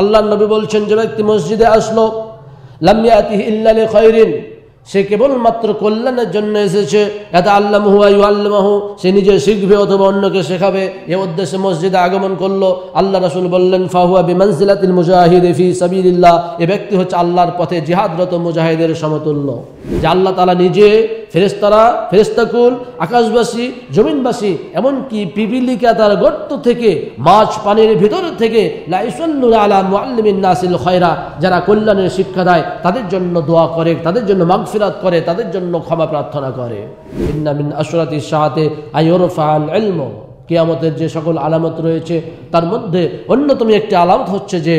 আল্লাহ নবী বলছেন যে ব্যক্তি মসজিদে আসলো লাম্মিয়াতি ইল্লালে খৈরিন সে কেবলমাত্র কল্যাণের জন্য এসেছে এত আল্লাহ হুয়াই আল্লাহ সে নিজে শিখবে অথবা অন্যকে শেখাবে এ উদ্দেশ্যে মসজিদে আগমন করলো আল্লাহ রসুল বললেন ফাহুয়া বিমানসিলাতিল মুজাহিদ ফি সাবিল্লাহ এ ব্যক্তি হচ্ছে আল্লাহর পথে জিহাদরত মুজাহিদের সমতুল্য যে আল্লাহ তালা নিজে ফেরেস্তারা ফেরেস্তাকুল আকাশবাসী জমিনবাসী এমনকি পিপিলিকা তার গর্ত থেকে মাছ পানির ভিতর থেকে লাইসল্লুর আলাম আল্লিমিন নাসিল খয়রা যারা কল্যাণের শিক্ষা দেয় তাদের জন্য দোয়া করে তাদের জন্য মাগফিরাত করে তাদের জন্য ক্ষমা প্রার্থনা করে ইন্নামিন আশরাতি শাহাতে আইরফান এলম কেয়ামতের যে সকল আলামত রয়েছে তার মধ্যে অন্যতম একটি আলামত হচ্ছে যে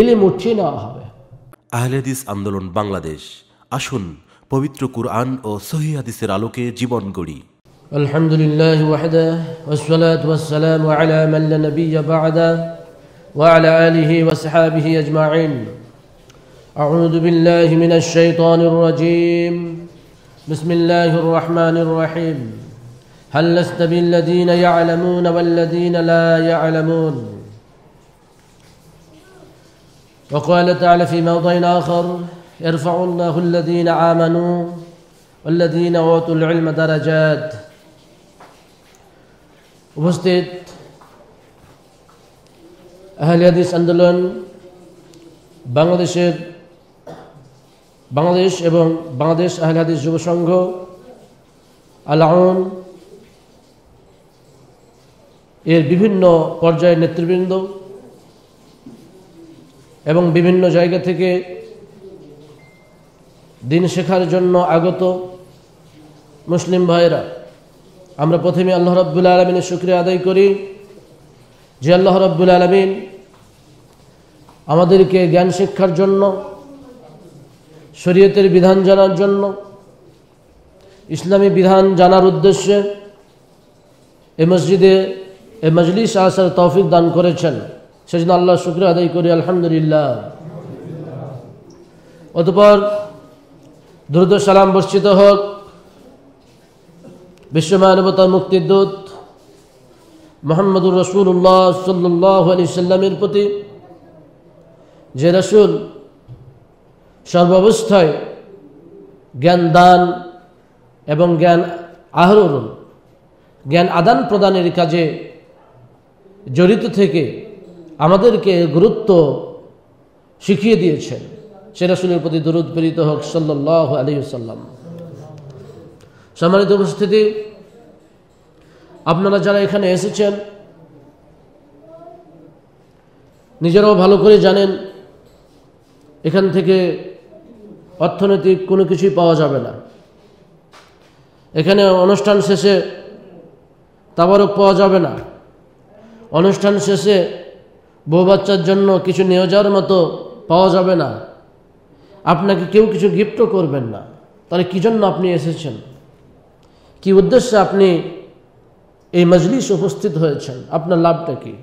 ইলিম উঠিয়ে নেওয়া হবে আহলেদিস আন্দোলন বাংলাদেশ আসুন পবিত্র কুরআন ও সহি হাদিসের আলোকে জীবন গড়ি الحمد لله وحده والصلاة والسلام على من لا نبي بعده وعلى آله وصحابه أجمعين أعوذ بالله من الشيطان الرجيم بسم الله الرحمن الرحيم هل لست بالذين يعلمون والذين لا يعلمون وقال تعالى في موضع آخر يرفع الله الذين آمنوا والذين أوتوا العلم درجات উপস্থিত আহলিয়াদিস আন্দোলন বাংলাদেশের বাংলাদেশ এবং বাংলাদেশ আহলিয়াদিস যুব সংঘ আলাউন এর বিভিন্ন পর্যায়ের নেতৃবৃন্দ এবং বিভিন্ন জায়গা থেকে দিন শেখার জন্য আগত মুসলিম ভাইরা আমরা প্রথমে আল্লাহ রব্বুল আলমিনের শুক্রিয়া আদায় করি যে আল্লাহ রব্বুল আলমিন আমাদেরকে জ্ঞান শিক্ষার জন্য শরীয়তের বিধান জানার জন্য ইসলামী বিধান জানার উদ্দেশ্যে এ মসজিদে এ মজলিস আসার তৌফিক দান করেছেন সেজন্য আল্লাহ শুক্রিয়া আদায় করি আলহামদুলিল্লাহ অতপর দ্রুত সালাম বর্ষিত হোক বিশ্বমানবতা মুক্তির দূত মোহাম্মদুর রসুল্লাহ সাল্লাহ আলী সাল্লামের প্রতি যে রসুল সর্বাবস্থায় জ্ঞান দান এবং জ্ঞান আহরণ জ্ঞান আদান প্রদানের কাজে জড়িত থেকে আমাদেরকে গুরুত্ব শিখিয়ে দিয়েছেন সে রসুলের প্রতি দূরত প্রেরিত হোক সাল্লাহ সাল্লাম সম্মানিত উপস্থিতি আপনারা যারা এখানে এসেছেন নিজেরাও ভালো করে জানেন এখান থেকে অর্থনৈতিক কোনো কিছুই পাওয়া যাবে না এখানে অনুষ্ঠান শেষে তাবারক পাওয়া যাবে না অনুষ্ঠান শেষে বউ বাচ্চার জন্য কিছু নিয়ে যাওয়ার মতো পাওয়া যাবে না আপনাকে কেউ কিছু গিফটও করবেন না তাহলে কী জন্য আপনি এসেছেন কি উদ্দেশ্যে আপনি এই মজলিস উপস্থিত হয়েছেন আপনার লাভটা কি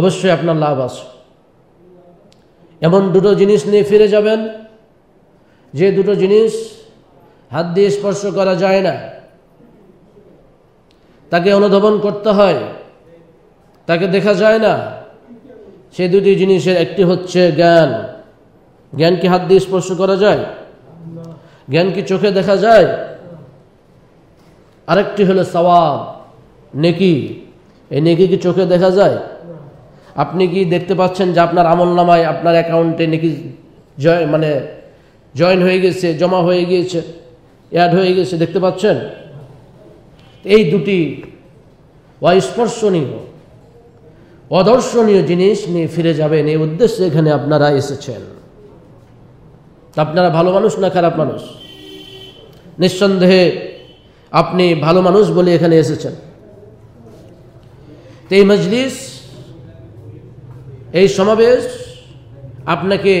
অবশ্যই আপনার লাভ আছে এমন দুটো জিনিস নিয়ে ফিরে যাবেন যে দুটো জিনিস হাত দিয়ে স্পর্শ করা যায় না তাকে অনুধাবন করতে হয় তাকে দেখা যায় না সেই দুটি জিনিসের একটি হচ্ছে জ্ঞান জ্ঞান কি হাত দিয়ে স্পর্শ করা যায় জ্ঞান কি চোখে দেখা যায় আরেকটি হলো সওয়াব নেকি এই নেকি কি চোখে দেখা যায় আপনি কি দেখতে পাচ্ছেন যে আপনার আমল নামায় আপনার অ্যাকাউন্টে নেকি জয় মানে জয়েন হয়ে গেছে জমা হয়ে গিয়েছে অ্যাড হয়ে গেছে দেখতে পাচ্ছেন এই দুটি অস্পর্শনীয় অদর্শনীয় জিনিস নিয়ে ফিরে যাবেন এই উদ্দেশ্যে এখানে আপনারা এসেছেন আপনারা ভালো মানুষ না খারাপ মানুষ নিঃসন্দেহে আপনি ভালো মানুষ বলে এখানে এসেছেন এই মজলিস এই সমাবেশ আপনাকে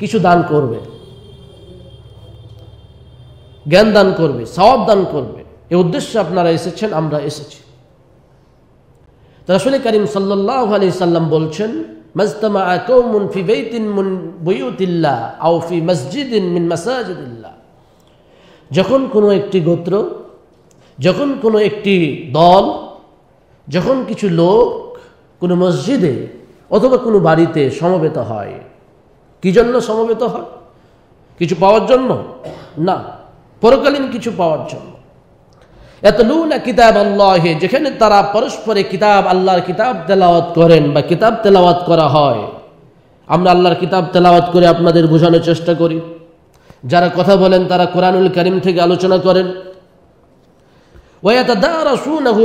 কিছু দান করবে জ্ঞান দান করবে সবাব দান করবে এ উদ্দেশ্যে আপনারা এসেছেন আমরা এসেছি তো আসলে করিম সাল্লাহ আলি সাল্লাম বলছেন মজতমা কৌমুন ফি বেতিন মুন বইউতিল্লা আও ফি মসজিদিন মিন যখন কোনো একটি গোত্র যখন কোনো একটি দল যখন কিছু লোক কোনো মসজিদে অথবা কোনো বাড়িতে সমবেত হয় কি জন্য সমবেত হয় কিছু পাওয়ার জন্য না পরকালীন কিছু পাওয়ার জন্য এতলুনা কিতাব আল্লাহ যেখানে তারা পরস্পরে কিতাব আল্লাহর কিতাব তেলাওয়াত করেন বা কিতাব তেলাওয়াত করা হয় আমরা আল্লাহর কিতাব তেলাওয়াত করে আপনাদের বোঝানোর চেষ্টা করি যারা কথা বলেন তারা কোরআনুল করিম থেকে আলোচনা করেন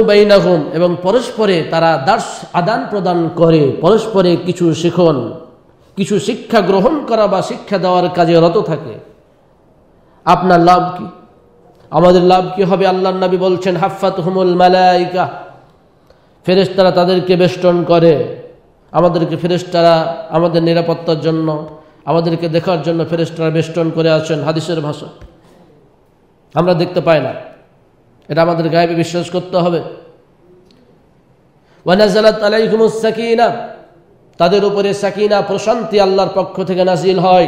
বাইনাহুম এবং পরস্পরে তারা দাস আদান প্রদান করে পরস্পরে কিছু শিখন কিছু শিক্ষা গ্রহণ করা বা শিক্ষা দেওয়ার কাজে রত থাকে আপনার লাভ কী আমাদের লাভ কি হবে আল্লাহ নবী বলছেন হাফাত হুমুল মালায়িকা ফেরেশতারা তাদেরকে বেষ্টন করে আমাদেরকে ফেরেশতারা আমাদের নিরাপত্তার জন্য আমাদেরকে দেখার জন্য ফেরেস্তারা বেষ্টন করে আছেন হাদিসের ভাষা আমরা দেখতে পাই না এটা আমাদের গায়েবে বিশ্বাস করতে হবে তাদের উপরে সাকিনা প্রশান্তি আল্লাহর পক্ষ থেকে নাজিল হয়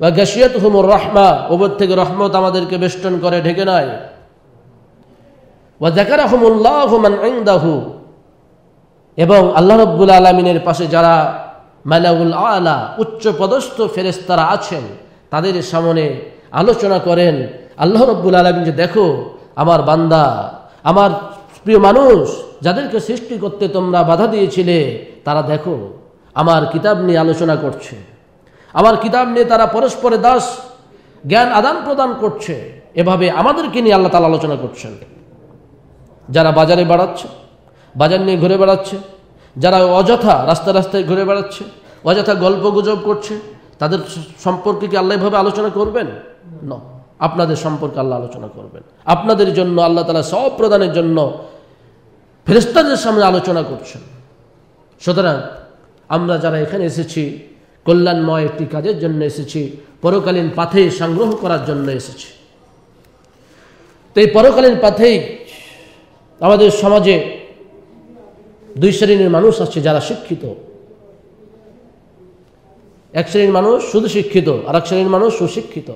বা গাসিয়াত হুমুর রহমা ওপর থেকে রহমত আমাদেরকে বেষ্টন করে ঢেকে নেয় ওয়া দেখারা হুমুল্লাহ মান ইংদাহু এবং আল্লাহ রব্বুল আলমিনের পাশে যারা মালাউল আলা উচ্চ পদস্থ ফেরেস্তারা আছেন তাদের সামনে আলোচনা করেন আল্লাহ রব্বুল আলমিন যে দেখো আমার বান্দা আমার প্রিয় মানুষ যাদেরকে সৃষ্টি করতে তোমরা বাধা দিয়েছিলে তারা দেখো আমার কিতাব নিয়ে আলোচনা করছে আবার কিতাব নিয়ে তারা পরস্পরে দাস জ্ঞান আদান প্রদান করছে এভাবে আমাদেরকে নিয়ে আল্লাহ তালা আলোচনা করছেন যারা বাজারে বেড়াচ্ছে বাজার নিয়ে ঘুরে বেড়াচ্ছে যারা অযথা রাস্তা রাস্তায় ঘুরে বেড়াচ্ছে অযথা গল্প গুজব করছে তাদের সম্পর্কে কি আল্লাহ এভাবে আলোচনা করবেন ন আপনাদের সম্পর্কে আল্লাহ আলোচনা করবেন আপনাদের জন্য আল্লাহ তালা সব প্রদানের জন্য ফেরেস্তাদের সামনে আলোচনা করছেন সুতরাং আমরা যারা এখানে এসেছি কল্যাণময় একটি কাজের জন্য এসেছি পরকালীন পাথে সংগ্রহ করার জন্য এসেছি তো এই পরকালীন পাথেই আমাদের সমাজে দুই শ্রেণীর মানুষ আছে যারা শিক্ষিত এক শ্রেণীর মানুষ শুধু শিক্ষিত আর এক শ্রেণীর মানুষ সুশিক্ষিত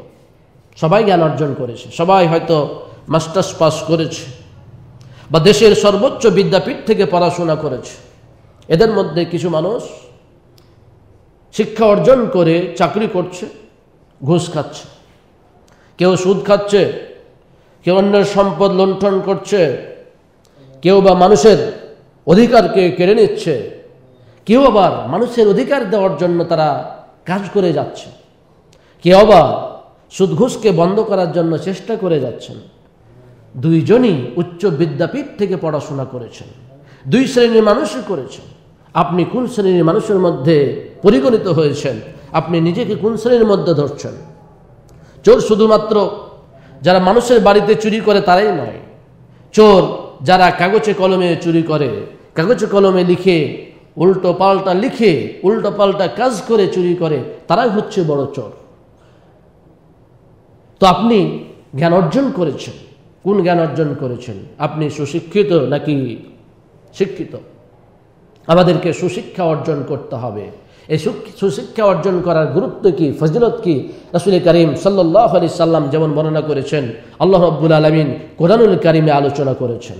সবাই জ্ঞান অর্জন করেছে সবাই হয়তো মাস্টার্স পাস করেছে বা দেশের সর্বোচ্চ বিদ্যাপীঠ থেকে পড়াশোনা করেছে এদের মধ্যে কিছু মানুষ শিক্ষা অর্জন করে চাকরি করছে ঘুষ খাচ্ছে কেউ সুদ খাচ্ছে কেউ অন্যের সম্পদ লুণ্ঠন করছে কেউ বা মানুষের অধিকারকে কেড়ে নিচ্ছে কেউ আবার মানুষের অধিকার দেওয়ার জন্য তারা কাজ করে যাচ্ছে কেউ আবার সুদ ঘুষকে বন্ধ করার জন্য চেষ্টা করে যাচ্ছেন দুইজনই উচ্চ বিদ্যাপীঠ থেকে পড়াশোনা করেছেন দুই শ্রেণীর মানুষই করেছেন আপনি কোন শ্রেণীর মানুষের মধ্যে পরিগণিত হয়েছেন আপনি নিজেকে কোন শ্রেণীর মধ্যে ধরছেন চোর শুধুমাত্র যারা মানুষের বাড়িতে চুরি করে তারাই নয় চোর যারা কাগজে কলমে চুরি করে কাগজে কলমে লিখে উল্টো পাল্টা লিখে উল্টো পাল্টা কাজ করে চুরি করে তারাই হচ্ছে বড় চোর তো আপনি জ্ঞান অর্জন করেছেন কোন জ্ঞান অর্জন করেছেন আপনি সুশিক্ষিত নাকি শিক্ষিত আমাদেরকে সুশিক্ষা অর্জন করতে হবে এই সুশিক্ষা অর্জন করার গুরুত্ব কি ফজিলত কি রসুল করিম সাল্লাহ আলি সাল্লাম যেমন বর্ণনা করেছেন আল্লাহ আব্বুল আলমিন কোরআনুল করিমে আলোচনা করেছেন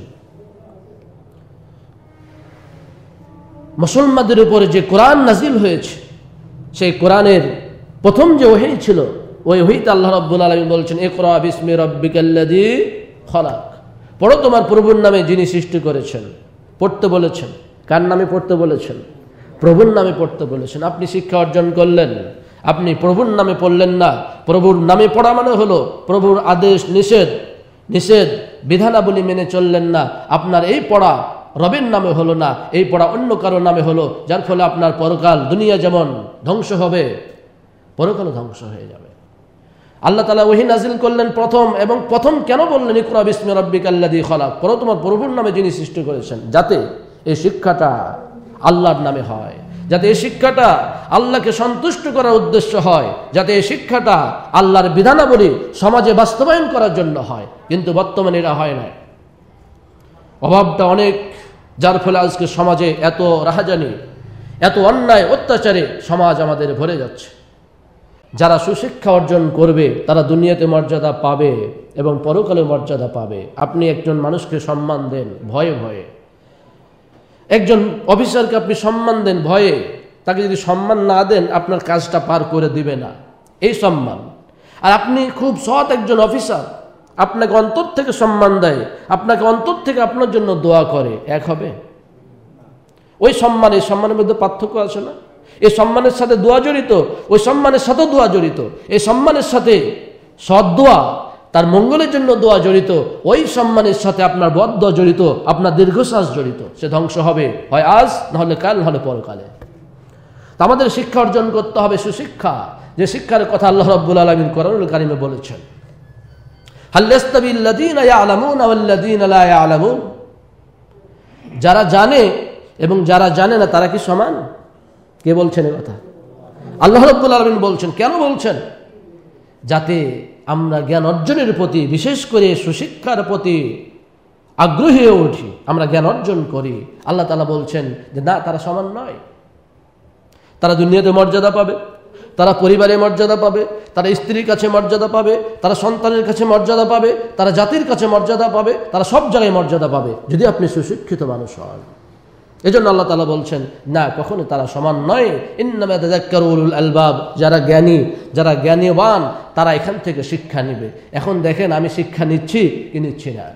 মুসলমানদের উপরে যে কোরআন নাজিল হয়েছে সেই কোরআনের প্রথম যে ওহেই ছিল ওই ওহিত আল্লাহ রব্বুল আলমী বলছেন এ কোরআ রব্বিকাল্লাদি খলাক পড়ো তোমার প্রভুর নামে যিনি সৃষ্টি করেছেন পড়তে বলেছেন কার নামে পড়তে বলেছেন প্রভুর নামে পড়তে বলেছেন আপনি শিক্ষা অর্জন করলেন আপনি প্রভুর নামে পড়লেন না প্রভুর নামে পড়া মানে হলো প্রভুর আদেশ নিষেধ নিষেধ বিধানাবলী মেনে চললেন না আপনার এই পড়া রবের নামে হলো না এই পড়া অন্য কারো নামে হলো যার ফলে আপনার পরকাল দুনিয়া যেমন ধ্বংস হবে পরকাল ধ্বংস হয়ে যাবে আল্লাহ তালা ওহি নাজিল করলেন প্রথম এবং প্রথম কেন বললেন ইকুরা বিসমি রব্বিক আল্লাদি খলাক পর তোমার প্রভুর নামে যিনি সৃষ্টি করেছেন যাতে এই শিক্ষাটা আল্লাহর নামে হয় যাতে এই শিক্ষাটা আল্লাহকে সন্তুষ্ট করার উদ্দেশ্য হয় যাতে এই শিক্ষাটা আল্লাহর বিধানাবলী সমাজে বাস্তবায়ন করার জন্য হয় কিন্তু বর্তমানে এরা হয় না অভাবটা অনেক যার ফলে আজকে সমাজে এত রাহাজানি এত অন্যায় অত্যাচারে সমাজ আমাদের ভরে যাচ্ছে যারা সুশিক্ষা অর্জন করবে তারা দুনিয়াতে মর্যাদা পাবে এবং পরকালে মর্যাদা পাবে আপনি একজন মানুষকে সম্মান দেন ভয়ে ভয়ে একজন অফিসারকে আপনি সম্মান দেন ভয়ে তাকে যদি সম্মান না দেন আপনার কাজটা পার করে দিবে না এই সম্মান আর আপনি খুব সৎ একজন অফিসার আপনাকে অন্তর থেকে সম্মান দেয় আপনাকে অন্তর থেকে আপনার জন্য দোয়া করে এক হবে ওই সম্মান এই সম্মানের মধ্যে পার্থক্য আছে না এই সম্মানের সাথে দোয়া জড়িত ওই সম্মানের সাথে দোয়া জড়িত এই সম্মানের সাথে দোয়া তার মঙ্গলের জন্য দোয়া জড়িত ওই সম্মানের সাথে আপনার বদ্ধ জড়িত আপনার দীর্ঘশ্বাস জড়িত সে ধ্বংস হবে হয় আজ নাহলে কাল নাহলে পরকালে তা আমাদের শিক্ষা অর্জন করতে হবে সুশিক্ষা যে শিক্ষার কথা আল্লাহ রব্বুল আলমিন করারুল কারিমে বলেছেন আলামুন যারা জানে এবং যারা জানে না তারা কি সমান কে বলছেন এ কথা আল্লাহ রব্বুল আলমিন বলছেন কেন বলছেন যাতে আমরা জ্ঞান অর্জনের প্রতি বিশেষ করে সুশিক্ষার প্রতি আগ্রহী হয়ে উঠি আমরা জ্ঞান অর্জন করি আল্লাহ তালা বলছেন যে না তারা সমান নয় তারা দুনিয়াতে মর্যাদা পাবে তারা পরিবারে মর্যাদা পাবে তারা স্ত্রীর কাছে মর্যাদা পাবে তারা সন্তানের কাছে মর্যাদা পাবে তারা জাতির কাছে মর্যাদা পাবে তারা সব জায়গায় মর্যাদা পাবে যদি আপনি সুশিক্ষিত মানুষ হন এজন্য আল্লাহ তালা বলছেন না কখনো তারা সমান নয় ইন্নামাদাকারুল আলবাব যারা জ্ঞানী যারা জ্ঞানীবান তারা এখান থেকে শিক্ষা নিবে এখন দেখেন আমি শিক্ষা নিচ্ছি কি নিচ্ছি না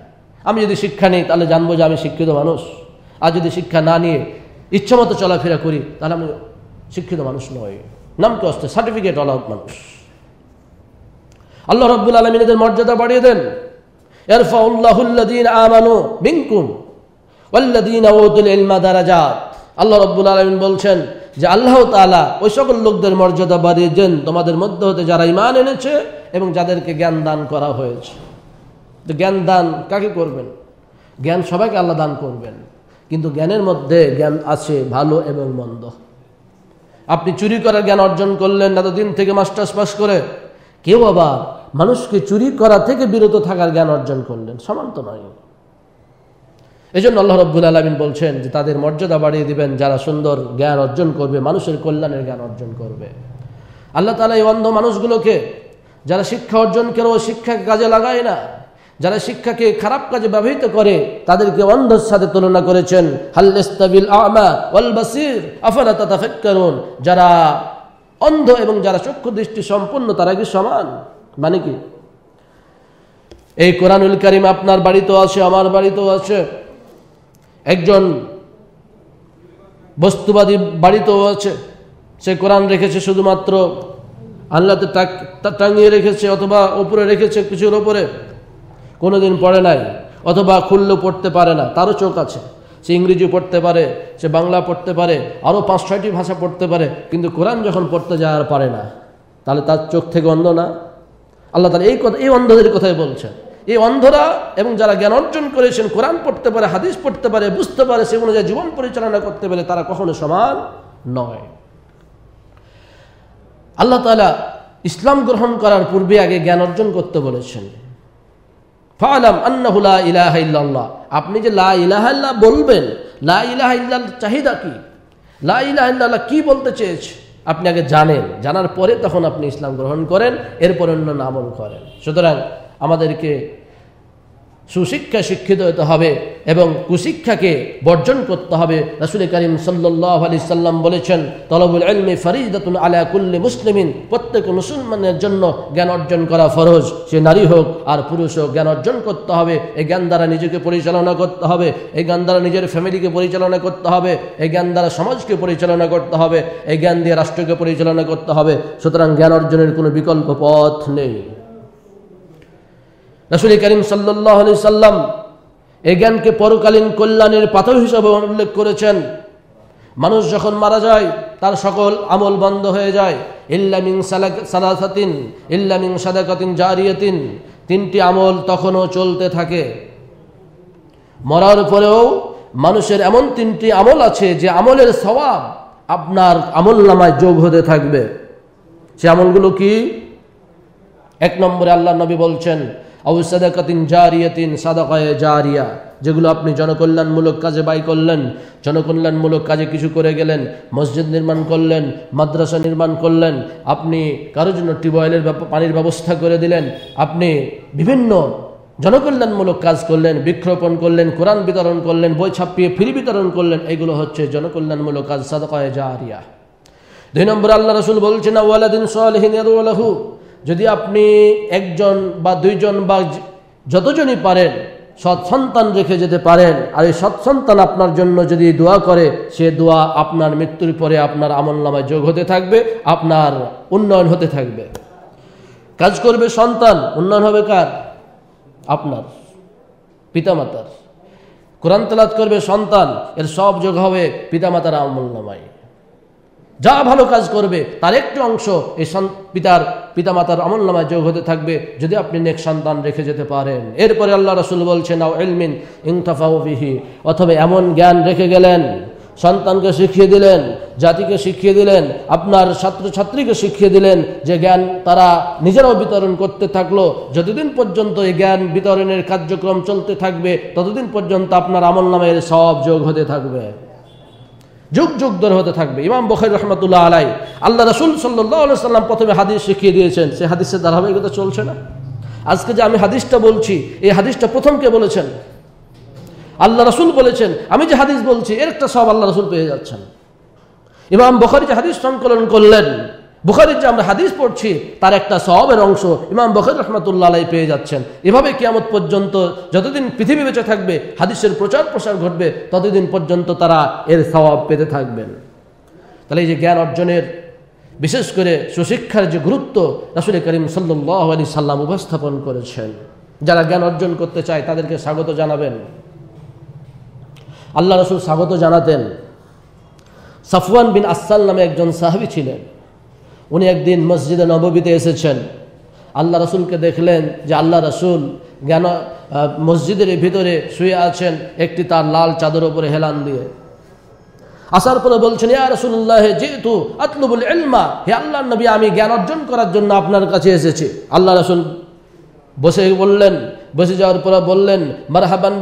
আমি যদি শিক্ষা নিই তাহলে জানবো যে আমি শিক্ষিত মানুষ আর যদি শিক্ষা না নিয়ে ইচ্ছামতো চলাফেরা করি তাহলে আমি শিক্ষিত মানুষ নয় নামকে আসতে সার্টিফিকেট আউট মানুষ আল্লাহ রব্বুল আলমিনীদের মর্যাদা বাড়িয়ে দেন এরফা উল্লাহুল্লাদিন আমানু বিঙ্কুন আল্লাহ রব্বুল আলমিন বলছেন যে আল্লাহ তালা ওই সকল লোকদের মর্যাদা বাড়িয়েছেন তোমাদের মধ্যে হতে যারা ইমান এনেছে এবং যাদেরকে জ্ঞান দান করা হয়েছে তো জ্ঞান দান কাকে করবেন জ্ঞান সবাইকে আল্লাহ দান করবেন কিন্তু জ্ঞানের মধ্যে জ্ঞান আছে ভালো এবং মন্দ আপনি চুরি করার জ্ঞান অর্জন করলেন এতদিন থেকে মাস্টার্স পাস করে কেউ আবার মানুষকে চুরি করা থেকে বিরত থাকার জ্ঞান অর্জন করলেন সমান্ত নয় এই জন্য আল্লাহ রব্বুল আলমিন বলছেন যে তাদের মর্যাদা বাড়িয়ে দিবেন যারা সুন্দর জ্ঞান অর্জন করবে মানুষের কল্যাণের জ্ঞান অর্জন করবে আল্লাহ তালা এই অন্ধ মানুষগুলোকে যারা শিক্ষা অর্জন করে ও শিক্ষাকে কাজে লাগায় না যারা শিক্ষাকে খারাপ কাজে ব্যবহৃত করে তাদেরকে অন্ধর সাথে তুলনা করেছেন হাল্লেস্তাবিল আমা ওয়াল বাসির আফালা তাতাফাক্কারুন যারা অন্ধ এবং যারা চক্ষু দৃষ্টি সম্পন্ন তারা কি সমান মানে কি এই কোরআনুল করিম আপনার বাড়িতেও আছে আমার বাড়িতেও আছে একজন বস্তুবাদী বাড়িতেও আছে সে কোরআন রেখেছে শুধুমাত্র আল্লাতে টাঙিয়ে রেখেছে অথবা ওপরে রেখেছে কিছুর ওপরে কোনো দিন পড়ে নাই অথবা খুললেও পড়তে পারে না তারও চোখ আছে সে ইংরেজি পড়তে পারে সে বাংলা পড়তে পারে আরও পাঁচ ছয়টি ভাষা পড়তে পারে কিন্তু কোরআন যখন পড়তে যাওয়ার আর পারে না তাহলে তার চোখ থেকে অন্ধ না আল্লাহ তাহলে এই কথা এই অন্ধদের কথাই বলছেন এই অন্ধরা এবং যারা জ্ঞান অর্জন করেছেন কোরআন পড়তে পারে হাদিস পড়তে পারে বুঝতে পারে সে অনুযায়ী জীবন পরিচালনা করতে পারে তারা কখনো সমান নয় আল্লাহ তালা ইসলাম গ্রহণ করার পূর্বে আগে জ্ঞান অর্জন করতে বলেছেন ফালাম আন্নাহুলা ইলাহা ইল্লাল্লাহ আপনি যে লা ইলাহা বলবেন লা ইলাহা ইল্লাহ চাহিদা কি লা ইলাহা কি বলতে চেয়েছে আপনি আগে জানেন জানার পরে তখন আপনি ইসলাম গ্রহণ করেন এরপর অন্য নাম করেন সুতরাং আমাদেরকে সুশিক্ষা শিক্ষিত হতে হবে এবং কুশিক্ষাকে বর্জন করতে হবে রাসুল করিম সাল্লাহ আলি সাল্লাম বলেছেন তলবুল আলমি ফরিদাতুন আলা কুল্লি মুসলিমিন প্রত্যেক মুসলমানের জন্য জ্ঞান অর্জন করা ফরজ সে নারী হোক আর পুরুষ হোক জ্ঞান অর্জন করতে হবে এই জ্ঞান দ্বারা নিজেকে পরিচালনা করতে হবে এই জ্ঞান দ্বারা নিজের ফ্যামিলিকে পরিচালনা করতে হবে এই জ্ঞান দ্বারা সমাজকে পরিচালনা করতে হবে এই জ্ঞান দিয়ে রাষ্ট্রকে পরিচালনা করতে হবে সুতরাং জ্ঞান অর্জনের কোনো বিকল্প পথ নেই রাসুল করিম সাল্লাহ আলি সাল্লাম এ জ্ঞানকে পরকালীন কল্যাণের পাথর হিসাবে উল্লেখ করেছেন মানুষ যখন মারা যায় তার সকল আমল বন্ধ হয়ে যায় ইল্লামিং সালাসাতিন ইল্লামিং সাদাকাতিন জারিয়াতিন তিনটি আমল তখনও চলতে থাকে মরার পরেও মানুষের এমন তিনটি আমল আছে যে আমলের স্বভাব আপনার আমল নামায় যোগ হতে থাকবে সে আমলগুলো কি এক নম্বরে আল্লাহ নবী বলছেন আউ সাদাকাতিন জারিয়াতিন সাদাকায় জারিয়া যেগুলো আপনি জনকল্যাণমূলক কাজে বাই করলেন জনকল্যাণমূলক কাজে কিছু করে গেলেন মসজিদ নির্মাণ করলেন মাদ্রাসা নির্মাণ করলেন আপনি কারোর জন্য টিউবওয়েলের পানির ব্যবস্থা করে দিলেন আপনি বিভিন্ন জনকল্যাণমূলক কাজ করলেন বৃক্ষরোপণ করলেন কোরআন বিতরণ করলেন বই ছাপিয়ে ফ্রি বিতরণ করলেন এগুলো হচ্ছে জনকল্যাণমূলক কাজ সাদাকায় জারিয়া দুই নম্বর আল্লাহ রসুল বলছেন ওয়ালাদিন সোয়ালহিন যদি আপনি একজন বা দুইজন বা যতজনই পারেন সৎসন্তান রেখে যেতে পারেন আর এই সৎসন্তান আপনার জন্য যদি দোয়া করে সে দোয়া আপনার মৃত্যুর পরে আপনার আমল নামায় যোগ হতে থাকবে আপনার উন্নয়ন হতে থাকবে কাজ করবে সন্তান উন্নয়ন হবে কার আপনার পিতামাতার কোরআন তালাত করবে সন্তান এর সব যোগ হবে পিতামাতার আমল নামায় যা ভালো কাজ করবে তার একটি অংশ এই পিতার পিতামাতার আমল নামায় যোগ হতে থাকবে যদি আপনি নেক সন্তান রেখে যেতে পারেন এরপরে আল্লাহ রসুল বলছেন আও এলমিন ইংতাফাউবিহি অথবা এমন জ্ঞান রেখে গেলেন সন্তানকে শিখিয়ে দিলেন জাতিকে শিখিয়ে দিলেন আপনার ছাত্রছাত্রীকে শিখিয়ে দিলেন যে জ্ঞান তারা নিজেরাও বিতরণ করতে থাকলো যতদিন পর্যন্ত এই জ্ঞান বিতরণের কার্যক্রম চলতে থাকবে ততদিন পর্যন্ত আপনার আমল নামের সব যোগ হতে থাকবে যুগ যুগ ধরে হতে থাকবে ইমাম বখারি রহমতুল্লাহ আলাই আল্লাহ রসুল সাল্লাহ সাল্লাম প্রথমে হাদিস শিখিয়ে দিয়েছেন সে হাদিসের ধারাবাহিকতা চলছে না আজকে যে আমি হাদিসটা বলছি এই হাদিসটা প্রথম কে বলেছেন আল্লাহ রসুল বলেছেন আমি যে হাদিস বলছি এর একটা সব আল্লাহ রসুল পেয়ে যাচ্ছেন ইমাম বখারি যে হাদিস সংকলন করলেন বুখারির যে আমরা হাদিস পড়ছি তার একটা সবের অংশ ইমাম বখর রহমতুল্লাহ আলাই পেয়ে যাচ্ছেন এভাবে কেয়ামত পর্যন্ত যতদিন পৃথিবী বেঁচে থাকবে হাদিসের প্রচার প্রসার ঘটবে ততদিন পর্যন্ত তারা এর সবাব পেতে থাকবেন তাহলে এই যে জ্ঞান অর্জনের বিশেষ করে সুশিক্ষার যে গুরুত্ব রাসুল করিম সাল্লাহ আলী সাল্লাম উপস্থাপন করেছেন যারা জ্ঞান অর্জন করতে চায় তাদেরকে স্বাগত জানাবেন আল্লাহ রসুল স্বাগত জানাতেন সাফওয়ান বিন আসাল নামে একজন সাহাবি ছিলেন উনি একদিন মসজিদে নববীতে এসেছেন আল্লাহ রসুলকে দেখলেন যে আল্লাহ রসুল জ্ঞান মসজিদের ভিতরে শুয়ে আছেন একটি তার লাল চাদর উপরে হেলান দিয়ে আসার পরে বলছেন ইয়া রসুল্লাহ যেহেতু আতলুবুল এলমা হে আল্লাহ নবী আমি জ্ঞান অর্জন করার জন্য আপনার কাছে এসেছি আল্লাহ রসুল বসে বললেন বসে যাওয়ার পরে বললেন মারহাবান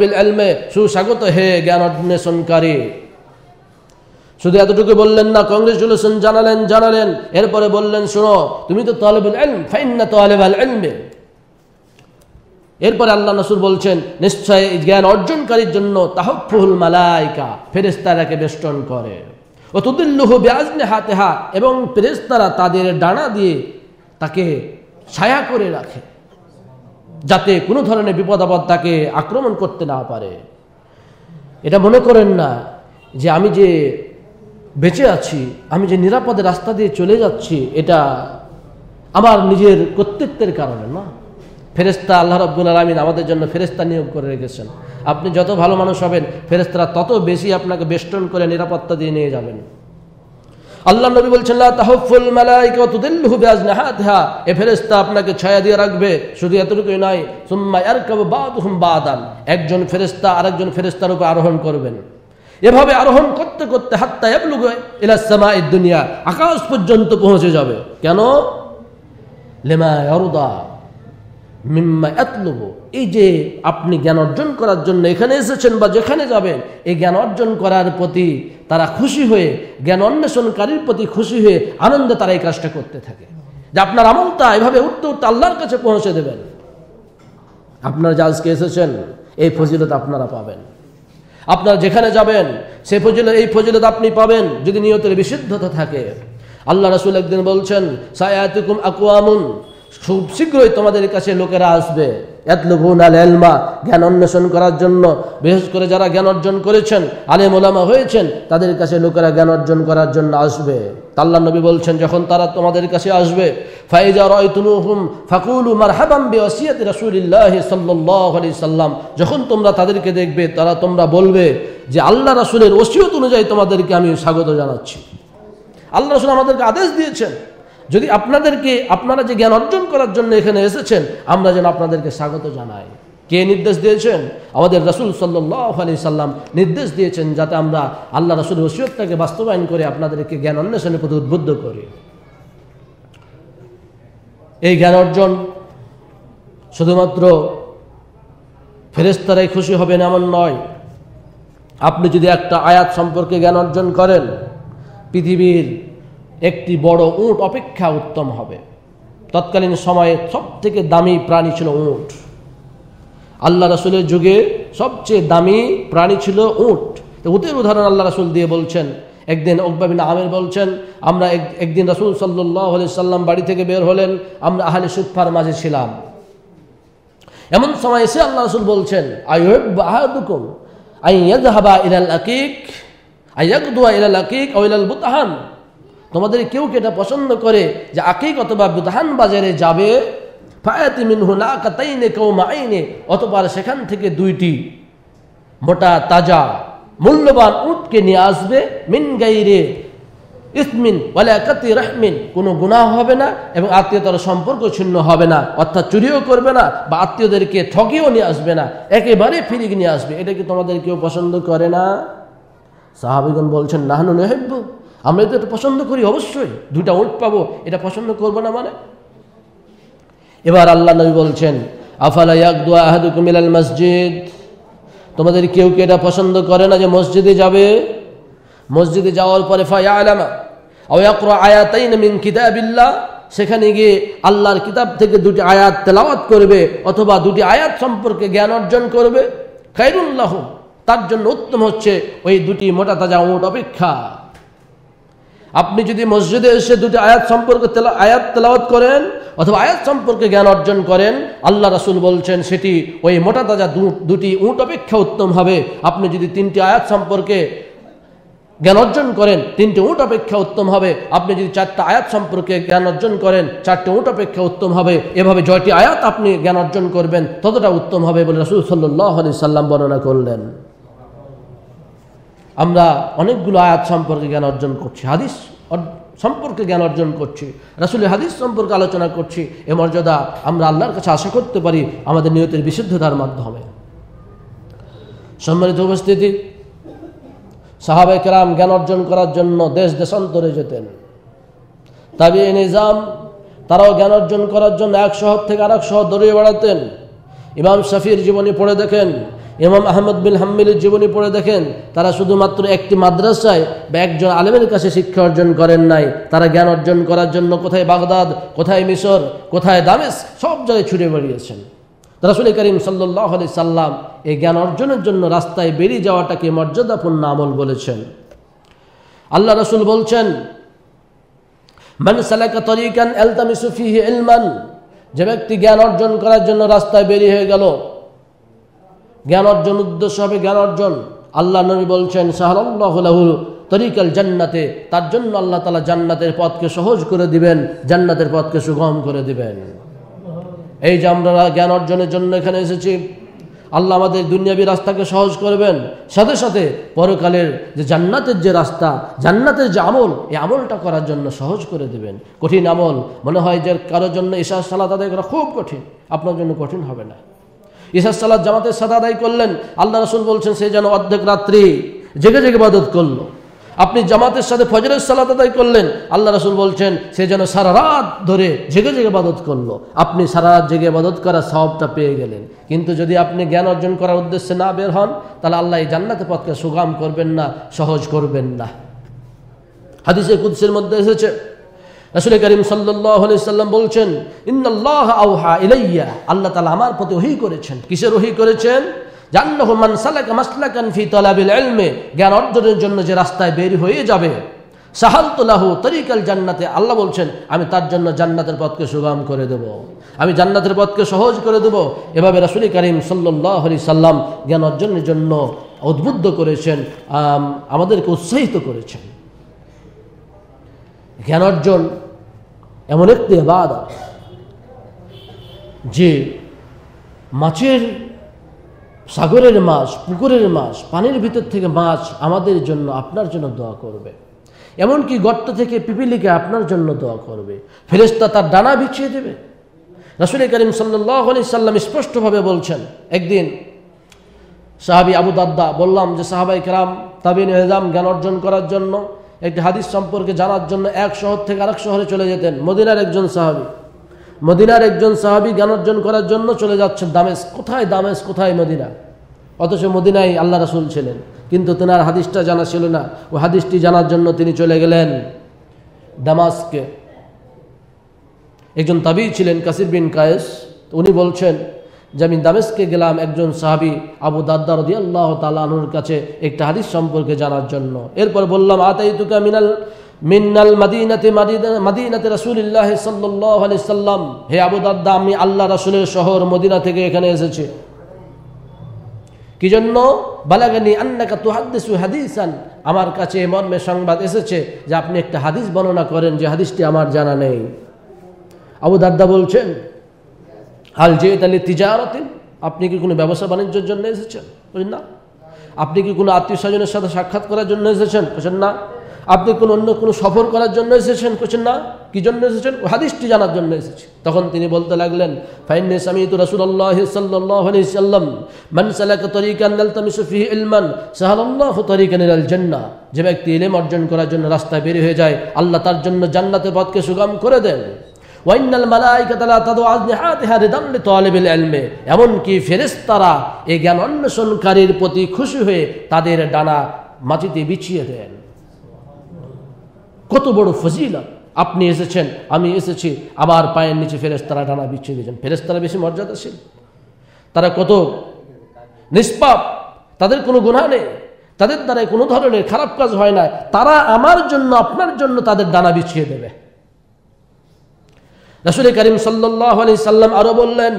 বিল এলমে সুস্বাগত হে জ্ঞান অর্জনে শুধু এতটুকু বললেন না কংগ্রেচুলেশন জানালেন জানালেন এরপরে বললেন শোনো তুমি তো তলেবুল এরপরে আল্লাহ নসুর বলছেন নিশ্চয় জ্ঞান অর্জনকারীর জন্য তাহফুল মালাইকা ফেরেস্তারাকে বেষ্টন করে ও তুদুল্লুহ ব্যাজনে হাতে হা এবং ফেরেস্তারা তাদের ডানা দিয়ে তাকে ছায়া করে রাখে যাতে কোনো ধরনের বিপদ আপদ তাকে আক্রমণ করতে না পারে এটা মনে করেন না যে আমি যে বেঁচে আছি আমি যে নিরাপদে রাস্তা দিয়ে চলে যাচ্ছি এটা আমার নিজের কর্তৃত্বের কারণে না ফেরেস্তা আল্লাহ রব্দুল আলমিন আমাদের জন্য ফেরেস্তা নিয়োগ করে রেখেছেন আপনি যত ভালো মানুষ হবেন ফেরেস্তারা তত বেশি আপনাকে বেষ্টন করে নিরাপত্তা দিয়ে নিয়ে যাবেন আল্লাহ নবী বলছেন তাহফুল মালাইকা এ ফেরেস্তা আপনাকে ছায়া দিয়ে রাখবে শুধু এতটুকুই নয় সুম্মা আর বাদ হুম বাদান একজন ফেরেস্তা আরেকজন ফেরেস্তার উপর আরোহণ করবেন এভাবে আরোহণ করতে করতে হাত্তা এবলুগ ইলাসমা দুনিয়া আকাশ পর্যন্ত পৌঁছে যাবে কেন লেমা অরুদা মিম্মা এতলুব এই যে আপনি জ্ঞান অর্জন করার জন্য এখানে এসেছেন বা যেখানে যাবেন এই জ্ঞান অর্জন করার প্রতি তারা খুশি হয়ে জ্ঞান অন্বেষণকারীর প্রতি খুশি হয়ে আনন্দে তারা এই কাজটা করতে থাকে যে আপনার আমলটা এভাবে উত্তর আল্লাহর কাছে পৌঁছে দেবেন আপনারা যে আজকে এসেছেন এই ফজিলত আপনারা পাবেন আপনার যেখানে যাবেন সে ফজিলত এই ফজিলত আপনি পাবেন যদি নিয়তের বিশুদ্ধতা থাকে আল্লাহ রাসুল একদিন বলছেন সায়াতুকুম আকুয়ামুন খুব শীঘ্রই তোমাদের কাছে লোকেরা আসবে এতলুবুন এলমা জ্ঞান অন্বেষণ করার জন্য বিশেষ করে যারা জ্ঞান অর্জন করেছেন আলেম ওলামা হয়েছেন তাদের কাছে লোকেরা জ্ঞান অর্জন করার জন্য আসবে তাল্লা নবী বলছেন যখন তারা তোমাদের কাছে আসবে ফাইজা রয়তুলুহুম ফাকুলু মারহাবাম বিওসিয়াত রাসূলিল্লাহ সাল্লাল্লাহু আলাইহি সাল্লাম যখন তোমরা তাদেরকে দেখবে তারা তোমরা বলবে যে আল্লাহ রসুলের ওসিয়ত অনুযায়ী তোমাদেরকে আমি স্বাগত জানাচ্ছি আল্লাহ রসুল আমাদেরকে আদেশ দিয়েছেন যদি আপনাদেরকে আপনারা যে জ্ঞান অর্জন করার জন্য এখানে এসেছেন আমরা যেন আপনাদেরকে স্বাগত জানাই কে নির্দেশ দিয়েছেন আমাদের রসুল সাল্লাহ আলি সাল্লাম নির্দেশ দিয়েছেন যাতে আমরা আল্লাহ রসুল রসিয়তটাকে বাস্তবায়ন করে আপনাদেরকে জ্ঞান অন্বেষণের প্রতি উদ্বুদ্ধ করি এই জ্ঞান অর্জন শুধুমাত্র ফেরেস্তারাই খুশি হবেন এমন নয় আপনি যদি একটা আয়াত সম্পর্কে জ্ঞান অর্জন করেন পৃথিবীর একটি বড় উঁট অপেক্ষা উত্তম হবে তৎকালীন সময়ে সব থেকে দামি প্রাণী ছিল উঁট আল্লাহ রাসুলের যুগে সবচেয়ে দামি প্রাণী ছিল উঁট উঁটের উদাহরণ আল্লাহ রাসুল দিয়ে বলছেন একদিন অকবাবিন আমের বলছেন আমরা একদিন রাসুল সাল্লি সাল্লাম বাড়ি থেকে বের হলেন আমরা আহলে সুফার মাঝে ছিলাম এমন সময় এসে আল্লাহ রসুল বলছেন আইহেব আহাদুকুম আই ইয়াদ হাবা ইলাল আকিক আই ইয়াকুয়া ইলাল আকিক ও ইলাল বুতাহান তোমাদের কেউ কে এটা পছন্দ করে যে আকেই অথবা বুধান বাজারে যাবে ফায়াতি মিনহু না কাতাইনে সেখান থেকে দুইটি মোটা তাজা মূল্যবান উটকে নিয়ে আসবে মিন গাইরে ইসমিন বলে একাতি রাহমিন কোনো গুণা হবে না এবং আত্মীয়তার সম্পর্ক ছিন্ন হবে না অর্থাৎ চুরিও করবে না বা আত্মীয়দেরকে ঠকিও নিয়ে আসবে না একেবারে ফিরিক নিয়ে আসবে এটা কি তোমাদের কেউ পছন্দ করে না সাহাবিগণ বলছেন নাহনু নেহেব্য আমরা তো এটা পছন্দ করি অবশ্যই দুইটা ওট পাবো এটা পছন্দ করবো না মানে এবার আল্লাহ নবী বলছেন আফালা মসজিদ তোমাদের কেউ কি এটা পছন্দ করে না যে মসজিদে যাবে মসজিদে যাওয়ার পরে ফায়া সেখানে গিয়ে আল্লাহর কিতাব থেকে দুটি আয়াত তেলাওয়াত করবে অথবা দুটি আয়াত সম্পর্কে জ্ঞান অর্জন করবে খাইরুল্লাহ তার জন্য উত্তম হচ্ছে ওই দুটি মোটা তাজা উঠ অপেক্ষা আপনি যদি মসজিদে এসে দুটি আয়াত সম্পর্কে আয়াত তেলাওয়াত করেন অথবা আয়াত সম্পর্কে জ্ঞান অর্জন করেন আল্লাহ রাসুল বলছেন সেটি ওই মোটা তাজা দুটি উঁট অপেক্ষা উত্তম হবে আপনি যদি তিনটি আয়াত সম্পর্কে জ্ঞান অর্জন করেন তিনটে উঁট অপেক্ষা উত্তম হবে আপনি যদি চারটে আয়াত সম্পর্কে জ্ঞান অর্জন করেন চারটে উঁট অপেক্ষা উত্তম হবে এভাবে জয়টি আয়াত আপনি জ্ঞান অর্জন করবেন ততটা উত্তম হবে বলে রাসুল সাল্লাহ আলি সাল্লাম বর্ণনা করলেন আমরা অনেকগুলো আয়াত সম্পর্কে জ্ঞান অর্জন করছি হাদিস সম্পর্কে জ্ঞান অর্জন করছি রাসুলের হাদিস সম্পর্কে আলোচনা করছি এ মর্যাদা আমরা আল্লাহর কাছে আশা করতে পারি আমাদের নিয়তের বিশুদ্ধতার মাধ্যমে সম্মানিত উপস্থিতি সাহাবে কেরাম জ্ঞান অর্জন করার জন্য দেশ দেশান্তরে যেতেন এ নিজাম তারাও জ্ঞান অর্জন করার জন্য এক শহর থেকে আরেক শহর দৌড়িয়ে বেড়াতেন ইমাম শফির জীবনী পড়ে দেখেন ইমাম আহমদ বিন হাম্মিলের জীবনী পড়ে দেখেন তারা শুধুমাত্র একটি মাদ্রাসায় বা একজন আলেমের কাছে শিক্ষা অর্জন করেন নাই তারা জ্ঞান অর্জন করার জন্য কোথায় বাগদাদ কোথায় মিশর কোথায় দামেস সব জায়গায় ছুটে বেরিয়েছেন রাসুল করিম সাল্লাহ আলি সাল্লাম এই জ্ঞান অর্জনের জন্য রাস্তায় বেরিয়ে যাওয়াটাকে মর্যাদাপূর্ণ আমল বলেছেন আল্লাহ রসুল বলছেন মান সালাকা তরিকান সুফি এলমান যে ব্যক্তি জ্ঞান অর্জন করার জন্য রাস্তায় বেরিয়ে হয়ে গেল জ্ঞান অর্জন উদ্দেশ্য হবে জ্ঞান অর্জন আল্লাহ নবী বলছেন সাহরুল্লাহ তরিকাল জান্নাতে তার জন্য আল্লাহ তালা জান্নাতের পথকে সহজ করে দিবেন জান্নাতের পথকে সুগম করে দিবেন এই যে আমরা জ্ঞান অর্জনের জন্য এখানে এসেছি আল্লাহ আমাদের দুনিয়াবি রাস্তাকে সহজ করবেন সাথে সাথে পরকালের যে জান্নাতের যে রাস্তা জান্নাতের যে আমল এই আমলটা করার জন্য সহজ করে দেবেন কঠিন আমল মনে হয় যে কারোর জন্য এশার সালা তাদের করা খুব কঠিন আপনার জন্য কঠিন হবে না ইসাদ সালাদ জামাতের সাথে আদায় করলেন আল্লাহ রসুল বলছেন সে যেন অর্ধেক রাত্রি জেগে জেগে বাদত করলো আপনি জামাতের সাথে ফজরের সালাত আদায় করলেন আল্লাহ রসুল বলছেন সে যেন সারা রাত ধরে জেগে জেগে বাদত করলো আপনি সারা রাত জেগে বাদত করার স্বভাবটা পেয়ে গেলেন কিন্তু যদি আপনি জ্ঞান অর্জন করার উদ্দেশ্যে না বের হন তাহলে আল্লাহ এই জান্নাতে পথকে সুগাম করবেন না সহজ করবেন না হাদিসে কুদ্সের মধ্যে এসেছে রাসুল করিম সাল্লাম বলছেন ইন্নআল্লাহ আউহা ইলাইয়া আল্লাহ তালা আমার প্রতি ওহি করেছেন কিসের ওহি করেছেন জান্নাহু মান সালাকা মাসলাকান ফি তালাবিল ইলমে জ্ঞান অর্জনের জন্য যে রাস্তায় বের হয়ে যাবে সাহালতুল্লাহু তরিকাল জান্নাতে আল্লাহ বলছেন আমি তার জন্য জান্নাতের পথকে সুগম করে দেব আমি জান্নাতের পথকে সহজ করে দেব এভাবে রাসুলি করিম সাল্লাহ আলি সাল্লাম জ্ঞান অর্জনের জন্য উদ্বুদ্ধ করেছেন আমাদেরকে উৎসাহিত করেছেন জ্ঞান অর্জন এমন একটি এবাদা যে মাছের সাগরের মাছ পুকুরের মাছ পানির ভিতর থেকে মাছ আমাদের জন্য আপনার জন্য দোয়া করবে এমনকি গর্ত থেকে পিপিলিকে আপনার জন্য দোয়া করবে ফেরেস্তা তার ডানা বিছিয়ে দেবে রাসুল করিম আলি সাল্লাম স্পষ্টভাবে বলছেন একদিন সাহাবি আবু দাদ্দা বললাম যে সাহাবাই কেরাম তাবিন এজাম জ্ঞান অর্জন করার জন্য একটি হাদিস সম্পর্কে জানার জন্য এক শহর থেকে আরেক শহরে চলে যেতেন মদিনার একজন সাহাবি মদিনার একজন সাহাবি জ্ঞান অর্জন করার জন্য চলে যাচ্ছেন দামেশ কোথায় দামেশ কোথায় মদিনা অথচ মদিনায় আল্লাহ রাসুল ছিলেন কিন্তু তেনার হাদিসটা জানা ছিল না ও হাদিসটি জানার জন্য তিনি চলে গেলেন দামাসকে একজন তাবি ছিলেন কাসির বিন কায়েস উনি বলছেন যে আমি দামেস্কে গেলাম একজন সাহাবি আবু দাদ্দার দিয়ে আল্লাহ তালুর কাছে একটা হাদিস সম্পর্কে জানার জন্য এরপর বললাম আতাই তুকা মিনাল মিন্নাল মাদিনাতে মাদিনাতে রাসুলিল্লাহ সাল্লাহ আলি সাল্লাম হে আবু দাদ্দা আমি আল্লাহ রাসুলের শহর মদিনা থেকে এখানে এসেছি কি জন্য বালাগানি আন্নাকা তুহাদ্দিসু হাদিসান আমার কাছে মর্মে সংবাদ এসেছে যে আপনি একটা হাদিস বর্ণনা করেন যে হাদিসটি আমার জানা নেই আবু দাদ্দা বলছেন হাল যে তাহলে তিজারতে আপনি কি কোনো ব্যবসা বাণিজ্যের জন্য এসেছেন বলছেন না আপনি কি কোনো আত্মীয় স্বজনের সাথে সাক্ষাৎ করার জন্য এসেছেন বলছেন না আপনি কোনো অন্য কোনো সফর করার জন্য এসেছেন বলছেন না কি জন্য এসেছেন হাদিসটি জানার জন্য এসেছি তখন তিনি বলতে লাগলেন ফাইনে সামিত রাসুল্লাহ সাল্লাম মান নাল তামি সুফি ইলমান সাহাল্লাহ তরিকা নিরাল জন্না যে ব্যক্তি ইলেম অর্জন করার জন্য রাস্তায় বের হয়ে যায় আল্লাহ তার জন্য জান্নাতের পথকে সুগম করে দেন ওয়াইনাল মালাইকাতালা তাদু আজনিহাত হারে এলমে এমনকি ফেরেস্তারা এই জ্ঞান অন্বেষণকারীর প্রতি খুশি হয়ে তাদের ডানা মাটিতে বিছিয়ে দেন কত বড় ফজিলা আপনি এসেছেন আমি এসেছি আমার পায়ের নিচে ফেরেস্তারা ডানা বিছিয়ে দিয়েছেন ফেরেস্তারা বেশি মর্যাদাশীল তারা কত নিষ্পাপ তাদের কোনো গুণা নেই তাদের দ্বারাই কোনো ধরনের খারাপ কাজ হয় না তারা আমার জন্য আপনার জন্য তাদের ডানা বিছিয়ে দেবে রাসুল করিম সাল্লাহ আলি সাল্লাম আরও বললেন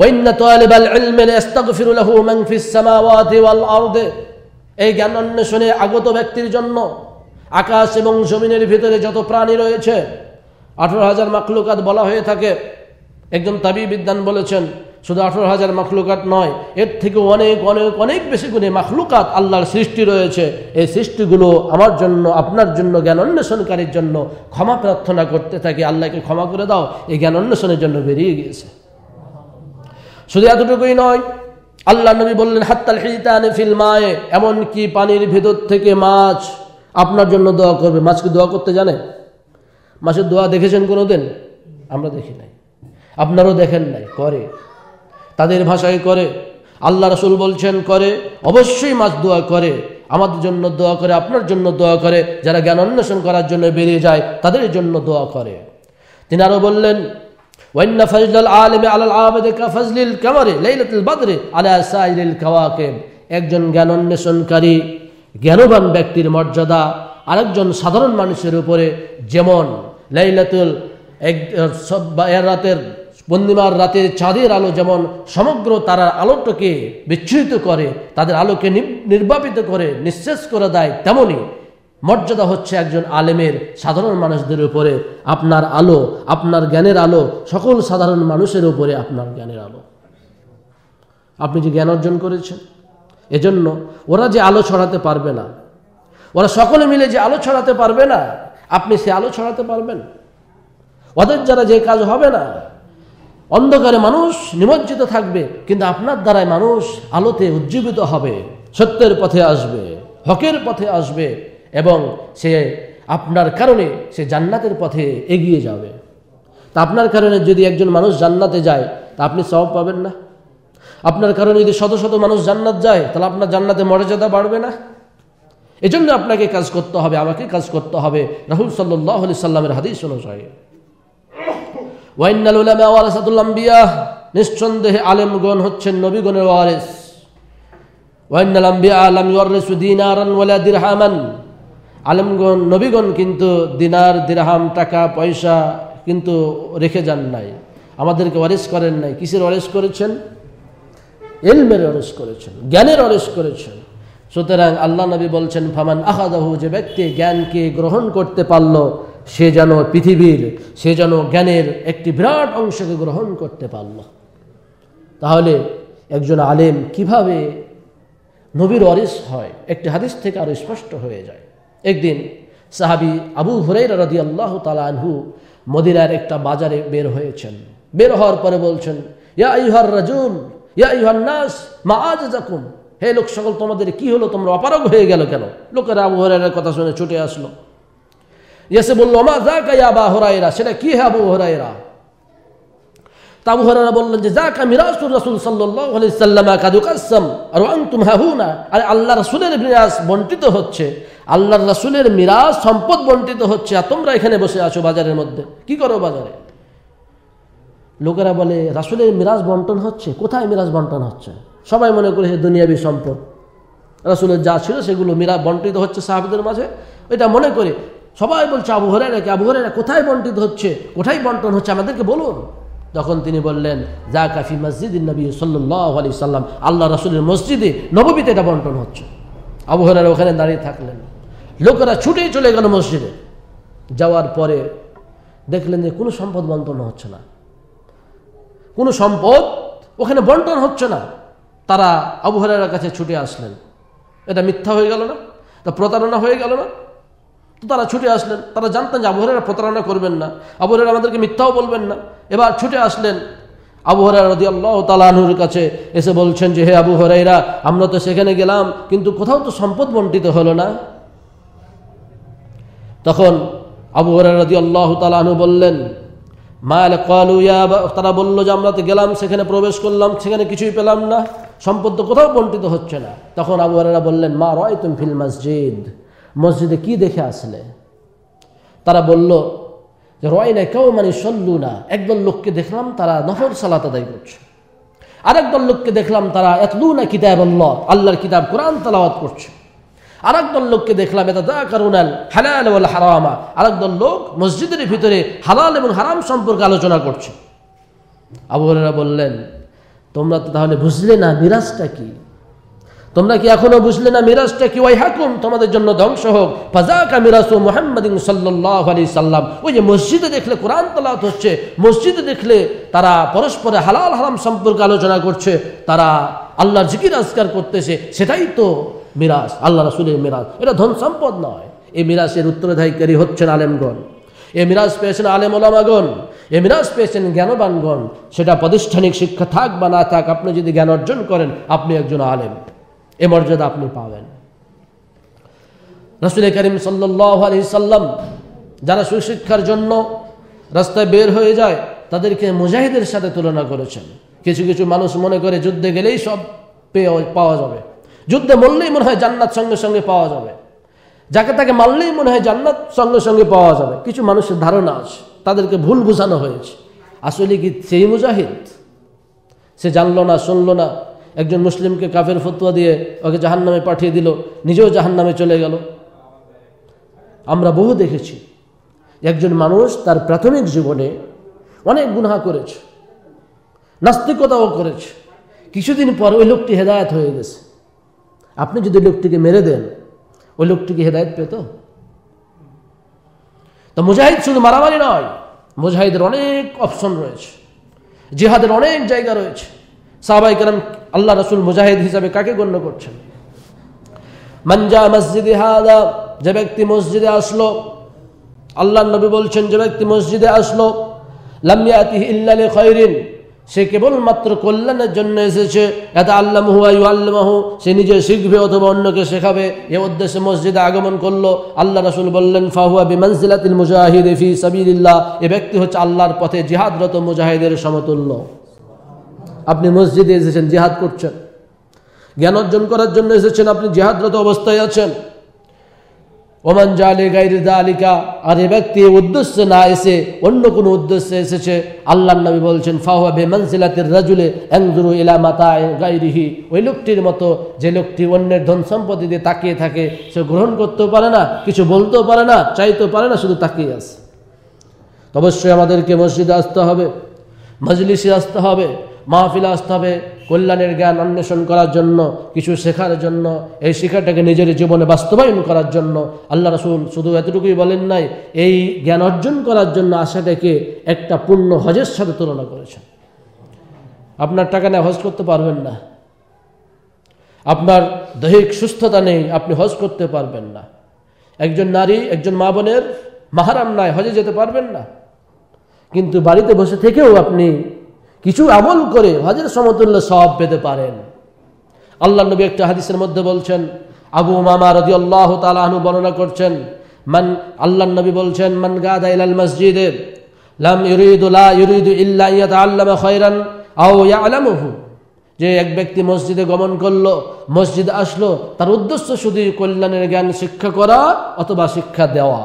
وإن طالب العلم يستغفر له من في এই জ্ঞান অন্বেষণে আগত ব্যক্তির জন্য আকাশ এবং জমিনের ভিতরে যত প্রাণী রয়েছে আঠারো হাজার মাকলুকাত বলা হয়ে থাকে একজন তাবি বিদ্যান বলেছেন শুধু আঠারো হাজার মাখলুকাত নয় এর থেকে অনেক অনেক অনেক বেশি গুণে মাখলুকাত আল্লাহর সৃষ্টি রয়েছে এই সৃষ্টিগুলো আমার জন্য আপনার জন্য জ্ঞান অন্বেষণকারীর জন্য ক্ষমা প্রার্থনা করতে থাকি আল্লাহকে ক্ষমা করে দাও এই জ্ঞান অন্বেষণের জন্য বেরিয়ে গিয়েছে শুধু এতটুকুই নয় আল্লাহ নবী বললেন হাত্তাল হিতানে এমন এমনকি পানির ভেতর থেকে মাছ আপনার জন্য দোয়া করবে মাছকে দোয়া করতে জানে মাছের দোয়া দেখেছেন কোনো দিন আমরা দেখি নাই আপনারও দেখেন নাই করে তাদের ভাষায় করে আল্লাহ রসুল বলছেন করে অবশ্যই মাছ দোয়া করে আমাদের জন্য দোয়া করে আপনার জন্য দোয়া করে যারা জ্ঞান অন্বেষণ করার জন্য বেরিয়ে যায় তাদের জন্য দোয়া করে তিনি আরও বললেন ওয়ান্না ফজলাল আলমে আলাল আহমেদ ফজলিল কামারে লাইলাতুল বাদরে আলা সাইলিল কাওয়াকেব একজন জ্ঞান অন্বেষণকারী জ্ঞানবান ব্যক্তির মর্যাদা আরেকজন সাধারণ মানুষের উপরে যেমন লাইলাতুল এক সব রাতের পূর্ণিমার রাতে চাঁদের আলো যেমন সমগ্র তারার আলোটাকে বিচ্ছুরিত করে তাদের আলোকে নির্বাপিত করে নিঃশেষ করে দেয় তেমনই মর্যাদা হচ্ছে একজন আলেমের সাধারণ মানুষদের উপরে আপনার আলো আপনার জ্ঞানের আলো সকল সাধারণ মানুষের উপরে আপনার জ্ঞানের আলো আপনি যে জ্ঞান অর্জন করেছেন এজন্য ওরা যে আলো ছড়াতে পারবে না ওরা সকলে মিলে যে আলো ছড়াতে পারবে না আপনি সে আলো ছড়াতে পারবেন ওদের যারা যে কাজ হবে না অন্ধকারে মানুষ নিমজ্জিত থাকবে কিন্তু আপনার দ্বারাই মানুষ আলোতে উজ্জীবিত হবে সত্যের পথে আসবে হকের পথে আসবে এবং সে আপনার কারণে সে জান্নাতের পথে এগিয়ে যাবে তা আপনার কারণে যদি একজন মানুষ জান্নাতে যায় তা আপনি সব পাবেন না আপনার কারণে যদি শত শত মানুষ জান্নাত যায় তাহলে আপনার জান্নাতে মর্যাদা বাড়বে না এজন্য আপনাকে কাজ করতে হবে আমাকে কাজ করতে হবে রাহুল সাল্লি সাল্লামের হাদিস অনুসারে ওয়াইনাল উলামা ওয়ারাসাতুল আম্বিয়া নিঃসন্দেহে আলেমগণ হচ্ছেন নবীগণের ওয়ারিস ওয়াইনাল আম্বিয়া আলম ইউরিসু দিনারান ওয়ালা দিরহামান আলেমগণ নবীগণ কিন্তু দিনার দিরহাম টাকা পয়সা কিন্তু রেখে যান নাই আমাদেরকে ওয়ারিস করেন নাই কিসের ওয়ারিস করেছেন এলমের অরেস করেছেন জ্ঞানের অরেস করেছেন সুতরাং আল্লাহ নবী বলছেন ফামান আহাদাহু যে ব্যক্তি জ্ঞানকে গ্রহণ করতে পারল সে যেন পৃথিবীর সে যেন জ্ঞানের একটি বিরাট অংশকে গ্রহণ করতে পারল তাহলে একজন আলেম কিভাবে নবীর অরিস হয় একটি হাদিস থেকে আরও স্পষ্ট হয়ে যায় একদিন সাহাবি আবু হুরাই রদি আল্লাহ তালু মদিরার একটা বাজারে বের হয়েছেন বের হওয়ার পরে বলছেন ইয়া ইহার রাজুল ইয়া ইহার নাস মা আজ জাকুম হে লোক সকল তোমাদের কি হলো তোমরা অপারগ হয়ে গেল কেন লোকেরা আবু হরের কথা শুনে ছুটে আসলো এসে বললো মা যা কাইয়া বা হরাইরা সেটা কি হ্যাঁ আবু হরাইরা তাবু হরারা বললেন যে যা কামিরাসুর রাসুল সাল্লাহ আলি সাল্লামা কাদু কাসাম আর তুম হাহু না আরে আল্লাহ রাসুলের মিরাজ বন্টিত হচ্ছে আল্লাহর রাসুলের মিরাজ সম্পদ বন্টিত হচ্ছে আর তোমরা এখানে বসে আছো বাজারের মধ্যে কি করো বাজারে লোকেরা বলে রাসুলের মিরাজ বন্টন হচ্ছে কোথায় মিরাজ বন্টন হচ্ছে সবাই মনে করেছে দুনিয়াবি সম্পদ রাসুলের যা ছিল সেগুলো মিরা বন্টিত হচ্ছে সাহাবিদের মাঝে এটা মনে করে সবাই বলছে আবু হরেরাকে আবু হরেরা কোথায় বন্টিত হচ্ছে কোথায় বন্টন হচ্ছে আমাদেরকে বলুন তখন তিনি বললেন যা কাফি মসজিদ নবী সাল্লাহ আলি সাল্লাম আল্লাহ রাসুলের মসজিদে নবমীতে এটা বন্টন হচ্ছে আবু হরেরা ওখানে দাঁড়িয়ে থাকলেন লোকেরা ছুটেই চলে গেল মসজিদে যাওয়ার পরে দেখলেন যে কোনো সম্পদ বন্টন হচ্ছে না কোনো সম্পদ ওখানে বন্টন হচ্ছে না তারা আবু কাছে ছুটে আসলেন এটা মিথ্যা হয়ে গেল না তা প্রতারণা হয়ে গেল না তারা ছুটে আসলেন তারা জানতেন যে আবহরেরা প্রতারণা করবেন না আবহরেরা আমাদেরকে মিথ্যাও বলবেন না এবার ছুটে আসলেন আবু হরাই রদি আল্লাহ তালাহুর কাছে এসে বলছেন যে হে আবু হরাইরা আমরা তো সেখানে গেলাম কিন্তু কোথাও তো সম্পদ বন্টিত হলো না তখন আবু হরাই রদি আল্লাহ তালাহু বললেন মায়াল কালু ইয়া তারা বললো যে আমরা তো গেলাম সেখানে প্রবেশ করলাম সেখানে কিছুই পেলাম না সম্পদ তো কোথাও বন্টিত হচ্ছে না তখন আবু হরাইরা বললেন মা রয় তুমি ফিল মসজিদ মসজিদে কি দেখে আসলে তারা বলল যে রয় না কেউ মানে সল্লু না একদল লোককে দেখলাম তারা নফর সালাত আদায় করছে আরেকদল লোককে দেখলাম তারা এতলু না কিতাব আল্লাহ আল্লাহর কিতাব কোরআন তালাওয়াত করছে একদল লোককে দেখলাম এটা দা কারুনাল হালাল ওয়াল হারামা একদল লোক মসজিদের ভিতরে হালাল এবং হারাম সম্পর্কে আলোচনা করছে আবহাওয়ারা বললেন তোমরা তো তাহলে বুঝলে না মিরাজটা কী তোমরা কি এখনো বুঝলে না মিরাজটা কি ওই হাকুম তোমাদের জন্য ধ্বংস হোক ফাজাকা ও মোহাম্মদিন সাল্লাহ আলি সাল্লাম ওই যে মসজিদে দেখলে কোরআন তালাত হচ্ছে মসজিদে দেখলে তারা পরস্পরে হালাল হালাম সম্পর্কে আলোচনা করছে তারা আল্লাহর জিকির আজকার করতেছে সেটাই তো মিরাজ আল্লাহ রাসুলের মিরাজ এটা ধন সম্পদ নয় এই মিরাজের উত্তরাধিকারী হচ্ছেন আলেমগণ এ মিরাজ পেয়েছেন আলেম ওলামাগণ এ মিরাজ পেয়েছেন জ্ঞানবানগণ সেটা প্রাতিষ্ঠানিক শিক্ষা থাক বা না থাক আপনি যদি জ্ঞান অর্জন করেন আপনি একজন আলেম এ মর্যাদা আপনি পাবেন রসুল করিম সাল্লাম যারা সুশিক্ষার জন্য রাস্তায় বের হয়ে যায় তাদেরকে মুজাহিদের সাথে তুলনা করেছেন কিছু কিছু মানুষ মনে করে যুদ্ধে গেলেই সব পেয়ে পাওয়া যাবে যুদ্ধে মরলেই মনে হয় জান্নাত সঙ্গে সঙ্গে পাওয়া যাবে যাকে তাকে মারলেই মনে হয় জান্নাত সঙ্গে সঙ্গে পাওয়া যাবে কিছু মানুষের ধারণা আছে তাদেরকে ভুল বোঝানো হয়েছে আসলে কি সেই মুজাহিদ সে জানলো না শুনলো না একজন মুসলিমকে কাফের ফতুয়া দিয়ে ওকে জাহান নামে পাঠিয়ে দিল নিজেও জাহান নামে চলে গেল আমরা বহু দেখেছি একজন মানুষ তার প্রাথমিক জীবনে অনেক গুনহা করেছে নাস্তিকতাও করেছে কিছুদিন পর ওই লোকটি হেদায়ত হয়ে গেছে আপনি যদি লোকটিকে মেরে দেন ওই লোকটিকে হেদায়ত পেত তো মুজাহিদ শুধু মারামারি নয় মুজাহিদের অনেক অপশন রয়েছে জেহাদের অনেক জায়গা রয়েছে সাহাবাইকার আল্লাহ রসুল মুজাহিদ হিসাবে কাকে গণ্য করছেন মানজা মসজিদে হাদা যে ব্যক্তি মসজিদে আসলো আল্লাহ নবী বলছেন যে ব্যক্তি মসজিদে আসলো লামিয়াতি ইল্লালে খৈরিন সে কেবলমাত্র কল্যাণের জন্য এসেছে এত আল্লাহ হুয়াই আল্লাহ সে নিজে শিখবে অথবা অন্যকে শেখাবে এ উদ্দেশ্যে মসজিদে আগমন করলো আল্লাহ রসুল বললেন ফাহুয়া বিমানসিলাতিল মুজাহিদ ফি সাবিল্লাহ এ ব্যক্তি হচ্ছে আল্লাহর পথে জিহাদরত মুজাহিদের সমতুল্য আপনি মসজিদে এসেছেন জেহাদ করছেন জ্ঞান অর্জন করার জন্য এসেছেন আপনি জেহাদরত অবস্থায় আছেন ওমান জালে গাইরে দা আলিকা আর এ ব্যক্তি উদ্দেশ্যে না এসে অন্য কোনো উদ্দেশ্যে এসেছে আল্লাহ নবী বলছেন ফাহাবে মানসিলাতের রাজুলে অ্যাংজুরু ইলা মাতায় গাইরিহি ওই লোকটির মতো যে লোকটি অন্যের ধন সম্পত্তি দিয়ে তাকিয়ে থাকে সে গ্রহণ করতেও পারে না কিছু বলতেও পারে না চাইতেও পারে না শুধু তাকিয়ে আসে অবশ্যই আমাদেরকে মসজিদে আসতে হবে মজলিসে আসতে হবে মাহফিল আসতে হবে কল্যাণের জ্ঞান অন্বেষণ করার জন্য কিছু শেখার জন্য এই শিক্ষাটাকে নিজের জীবনে বাস্তবায়ন করার জন্য আল্লাহ রসুল শুধু এতটুকুই বলেন নাই এই জ্ঞান অর্জন করার জন্য আশাটাকে একটা পূর্ণ হজের সাথে তুলনা করেছেন আপনার টাকা নিয়ে হজ করতে পারবেন না আপনার দৈহিক সুস্থতা নেই আপনি হজ করতে পারবেন না একজন নারী একজন মা বোনের মাহারাম নাই হজে যেতে পারবেন না কিন্তু বাড়িতে বসে থেকেও আপনি কিছু আমল করে হজের সমতুল্য সব পেতে পারেন আল্লাহ নবী একটা হাদিসের মধ্যে বলছেন আবু মামা রদি আল্লাহ তালাহনু বর্ণনা করছেন মান আল্লাহ নবী বলছেন মান গাদা ইলাল মসজিদের লাম ইউরিদুল্লাহ ইউরিদু ইল্লা আও ইয়া আলামহু যে এক ব্যক্তি মসজিদে গমন করলো মসজিদ আসলো তার উদ্দেশ্য শুধু কল্যাণের জ্ঞান শিক্ষা করা অথবা শিক্ষা দেওয়া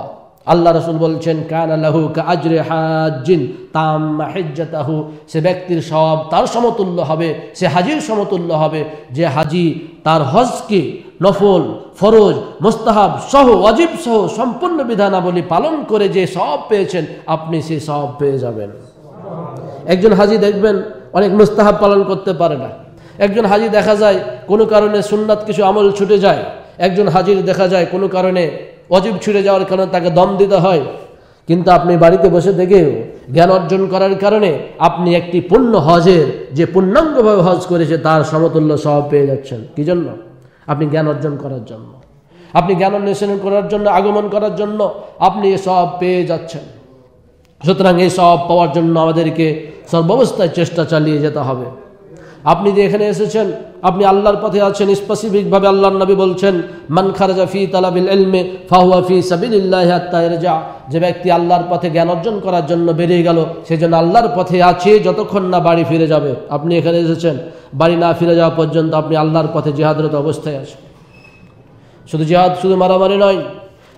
আল্লাহ রসুল বলছেন কান আল্লাহু কাজরে হাজিন তাম হেজ্জাতাহু সে ব্যক্তির সব তার সমতুল্য হবে সে হাজির সমতুল্য হবে যে হাজি তার হজকে নফল ফরোজ মোস্তাহাব সহ অজীব সহ সম্পূর্ণ বিধানাবলী পালন করে যে সব পেয়েছেন আপনি সে সব পেয়ে যাবেন একজন হাজি দেখবেন অনেক মোস্তাহাব পালন করতে পারে না একজন হাজি দেখা যায় কোনো কারণে সুন্নাত কিছু আমল ছুটে যায় একজন হাজির দেখা যায় কোনো কারণে অজীব ছিঁড়ে যাওয়ার কারণে তাকে দম দিতে হয় কিন্তু আপনি বাড়িতে বসে থেকেও জ্ঞান অর্জন করার কারণে আপনি একটি পূর্ণ হজের যে পূর্ণাঙ্গভাবে হজ করেছে তার সমতুল্য সব পেয়ে যাচ্ছেন কী জন্য আপনি জ্ঞান অর্জন করার জন্য আপনি জ্ঞান অন্বেষণ করার জন্য আগমন করার জন্য আপনি এ সব পেয়ে যাচ্ছেন সুতরাং এই সব পাওয়ার জন্য আমাদেরকে সর্বাবস্থায় চেষ্টা চালিয়ে যেতে হবে আপনি যে এখানে এসেছেন আপনি আল্লাহর পথে আছেন স্পেসিফিকভাবে আল্লাহর নবী বলছেন মান খারজা ফি তালাবিল এলমে ফাহুয়া ফি সাবিল্লাহা যে ব্যক্তি আল্লাহর পথে জ্ঞান অর্জন করার জন্য বেরিয়ে গেল সে জন্য আল্লাহর পথে আছে যতক্ষণ না বাড়ি ফিরে যাবে আপনি এখানে এসেছেন বাড়ি না ফিরে যাওয়া পর্যন্ত আপনি আল্লাহর পথে জিহাদরত অবস্থায় আছেন শুধু জেহাদ শুধু মারামারি নয়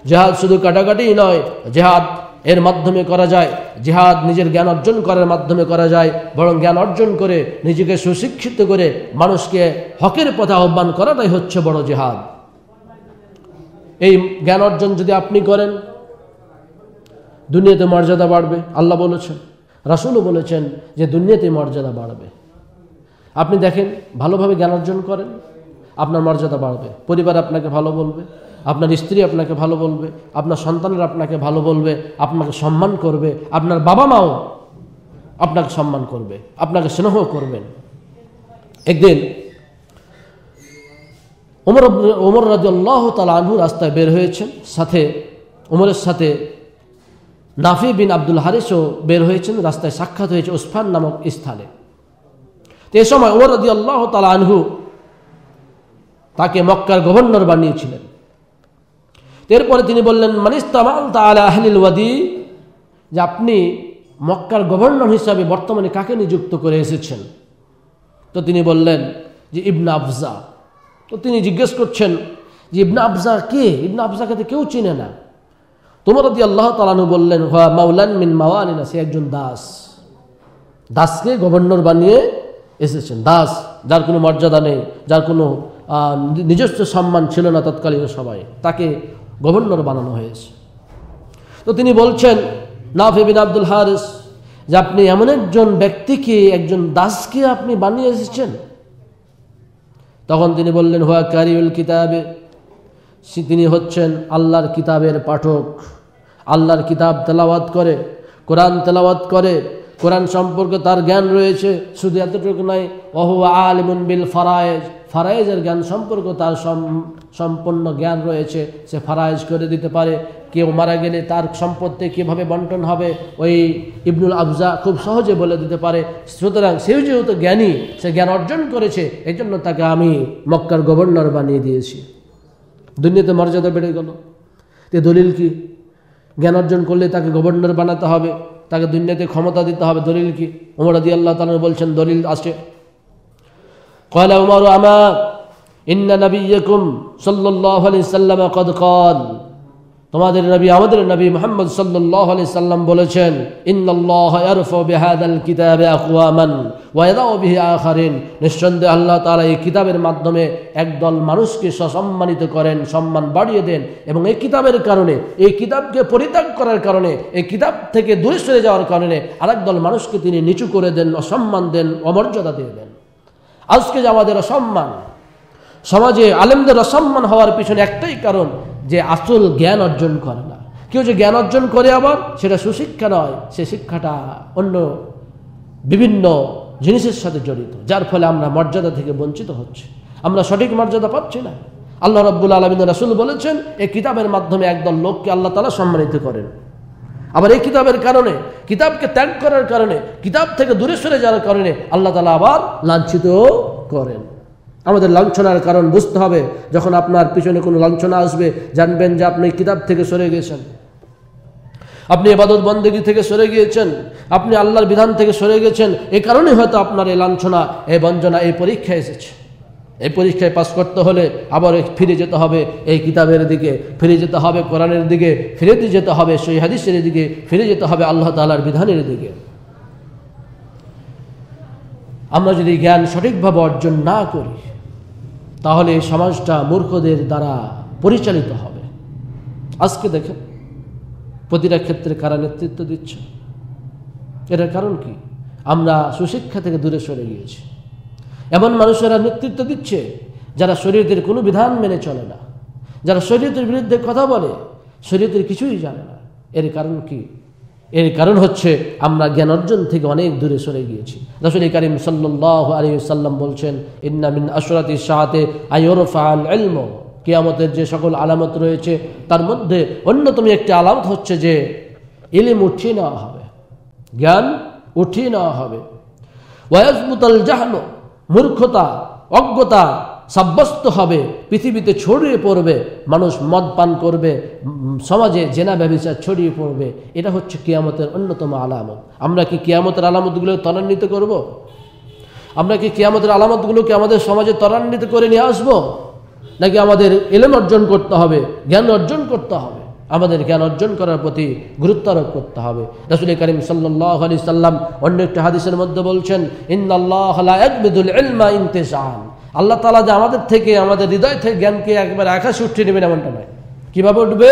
জেহাদ শুধু কাটাকাটি নয় জেহাদ এর মাধ্যমে করা যায় জিহাদ নিজের জ্ঞান অর্জন করার মাধ্যমে করা যায় বরং জ্ঞান অর্জন করে নিজেকে সুশিক্ষিত করে মানুষকে হকের পথে আহ্বান করাটাই হচ্ছে বড় জেহাদ এই জ্ঞান অর্জন যদি আপনি করেন দুনিয়াতে মর্যাদা বাড়বে আল্লাহ বলেছেন রাসুলও বলেছেন যে দুনিয়াতে মর্যাদা বাড়বে আপনি দেখেন ভালোভাবে জ্ঞান অর্জন করেন আপনার মর্যাদা বাড়বে পরিবার আপনাকে ভালো বলবে আপনার স্ত্রী আপনাকে ভালো বলবে আপনার সন্তানরা আপনাকে ভালো বলবে আপনাকে সম্মান করবে আপনার বাবা মাও আপনাকে সম্মান করবে আপনাকে স্নেহ করবেন একদিন ওমর ওমর রাজ্লাহ তালা আনহু রাস্তায় বের হয়েছেন সাথে ওমরের সাথে নাফি বিন আব্দুল হারিসও বের হয়েছেন রাস্তায় সাক্ষাৎ হয়েছে ওসফান নামক স্থানে তো এ সময় ওমর রাজি আল্লাহ তালা আনহু তাকে মক্কার গভর্নর বানিয়েছিলেন এরপরে তিনি বললেন মানিস তামাল তাহলে আহলিল ওয়াদি যে আপনি মক্কার গভর্নর হিসাবে বর্তমানে কাকে নিযুক্ত করে এসেছেন তো তিনি বললেন যে ইবনা আফজা তো তিনি জিজ্ঞেস করছেন যে ইবনা আফজা কে ইবনা আফজাকে তো কেউ চিনে না তোমার দিয়ে আল্লাহ তালানু বললেন হা মাউলান মিন মাওয়ালিনা সে একজন দাস দাসকে গভর্নর বানিয়ে এসেছেন দাস যার কোনো মর্যাদা নেই যার কোনো নিজস্ব সম্মান ছিল না তৎকালীন সবাই তাকে গভর্নর বানানো হয়েছে তো তিনি বলছেন নাফিবিন আব্দুল হারিস যে আপনি এমন একজন ব্যক্তিকে একজন দাসকে আপনি বানিয়ে এসেছেন তখন তিনি বললেন হোয়া কারিউল কিতাবে তিনি হচ্ছেন আল্লাহর কিতাবের পাঠক আল্লাহর কিতাব তেলাওয়াত করে কোরআন তেলাওয়াত করে কোরআন সম্পর্কে তার জ্ঞান রয়েছে শুধু এতটুকু নয় অহু আলমুন বিল ফারায় ফারায়েজের জ্ঞান সম্পর্ক তার সম্পন্ন জ্ঞান রয়েছে সে ফারায়েজ করে দিতে পারে কেউ মারা গেলে তার সম্পত্তি কীভাবে বন্টন হবে ওই ইবনুল আফজা খুব সহজে বলে দিতে পারে সুতরাং সেও যেহেতু জ্ঞানী সে জ্ঞান অর্জন করেছে এই জন্য তাকে আমি মক্কার গভর্নর বানিয়ে দিয়েছি দুর্নীতি মর্যাদা বেড়ে গেল তে দলিল কি জ্ঞান অর্জন করলে তাকে গভর্নর বানাতে হবে তাকে দুর্নীতি ক্ষমতা দিতে হবে দলিল কি আদি আল্লাহ তালা বলছেন দলিল আসে قال عمر أما إن نبيكم صلى الله عليه وسلم قد قال তোমাদের নবী আমাদের নবী মোহাম্মদ সাল্লাহ আলি সাল্লাম বলেছেন ইন্দাল্লাহ ইন্নআলাহিন নিঃসন্দেহ আল্লাহ তালা এই কিতাবের মাধ্যমে একদল মানুষকে সসম্মানিত করেন সম্মান বাড়িয়ে দেন এবং এই কিতাবের কারণে এই কিতাবকে পরিত্যাগ করার কারণে এই কিতাব থেকে দূরে সরে যাওয়ার কারণে আরেক দল মানুষকে তিনি নিচু করে দেন অসম্মান দেন অমর্যাদা দিয়ে দেন আজকে যে আমাদের অসম্মান সমাজে আলেমদের অসম্মান হওয়ার পিছনে একটাই কারণ যে আসল জ্ঞান অর্জন করে না কেউ যে জ্ঞান অর্জন করে আবার সেটা সুশিক্ষা নয় সে শিক্ষাটা অন্য বিভিন্ন জিনিসের সাথে জড়িত যার ফলে আমরা মর্যাদা থেকে বঞ্চিত হচ্ছে আমরা সঠিক মর্যাদা পাচ্ছি না আল্লাহ রব্বুল আলমিন রাসুল বলেছেন এই কিতাবের মাধ্যমে একদল লোককে আল্লাহ তালা সম্মানিত করেন আবার এই কিতাবের কারণে কিতাবকে ত্যাগ করার কারণে কিতাব থেকে দূরে সরে যাওয়ার কারণে আল্লাহ তালা আবার লাঞ্ছিত করেন আমাদের লাঞ্ছনার কারণ বুঝতে হবে যখন আপনার পিছনে কোনো লাঞ্ছনা আসবে জানবেন যে আপনি কিতাব থেকে সরে গেছেন আপনি এবাদত বন্দেগি থেকে সরে গিয়েছেন আপনি আল্লাহর বিধান থেকে সরে গেছেন এ কারণে হয়তো আপনার এই লাঞ্ছনা এই বঞ্জনা এই পরীক্ষা এসেছে এই পরীক্ষায় পাশ করতে হলে আবার ফিরে যেতে হবে এই কিতাবের দিকে ফিরে যেতে হবে কোরআনের দিকে ফিরে যেতে হবে সই হাদিসের দিকে ফিরে যেতে হবে আল্লাহ তালার বিধানের দিকে আমরা যদি জ্ঞান সঠিকভাবে অর্জন না করি তাহলে সমাজটা মূর্খদের দ্বারা পরিচালিত হবে আজকে দেখেন প্রতিটা ক্ষেত্রে কারা নেতৃত্ব দিচ্ছে এটার কারণ কি আমরা সুশিক্ষা থেকে দূরে সরে গিয়েছি এমন মানুষেরা নেতৃত্ব দিচ্ছে যারা শরীয়তের কোনো বিধান মেনে চলে না যারা শরীয়তের বিরুদ্ধে কথা বলে শরীয়তের কিছুই জানে না এর কারণ কি এর কারণ হচ্ছে আমরা জ্ঞান অর্জন থেকে অনেক দূরে সরে গিয়েছি রসুল করিম সাল্লাহ আলী সাল্লাম বলছেন ইন্নামিন আসরাতি শাহাতে আয়োরফান এলম কেয়ামতের যে সকল আলামত রয়েছে তার মধ্যে অন্যতম একটি আলামত হচ্ছে যে ইলিম উঠিয়ে নেওয়া হবে জ্ঞান উঠিয়ে নেওয়া হবে ওয়াজমুতাল জাহানো মূর্খতা অজ্ঞতা সাব্যস্ত হবে পৃথিবীতে ছড়িয়ে পড়বে মানুষ মদ পান করবে সমাজে জেনা ব্যবসা ছড়িয়ে পড়বে এটা হচ্ছে কেয়ামতের অন্যতম আলামত আমরা কি কেয়ামতের আলামতগুলো ত্বরান্বিত করব। আমরা কি কেয়ামতের আলামতগুলোকে আমাদের সমাজে ত্বরান্বিত করে নিয়ে আসবো নাকি আমাদের এলেম অর্জন করতে হবে জ্ঞান অর্জন করতে হবে আমাদের জ্ঞান অর্জন করার প্রতি গুরুত্ব আরোপ করতে হবে রাসুল করিম সাল্লাহ সাল্লাম অন্য একটি হাদিসের মধ্যে বলছেন ইন্দাল্লাহমতেসান আল্লাহ তালা যে আমাদের থেকে আমাদের হৃদয় থেকে জ্ঞানকে একবার আকাশে উঠিয়ে নেবেন এমনটা নয় কীভাবে উঠবে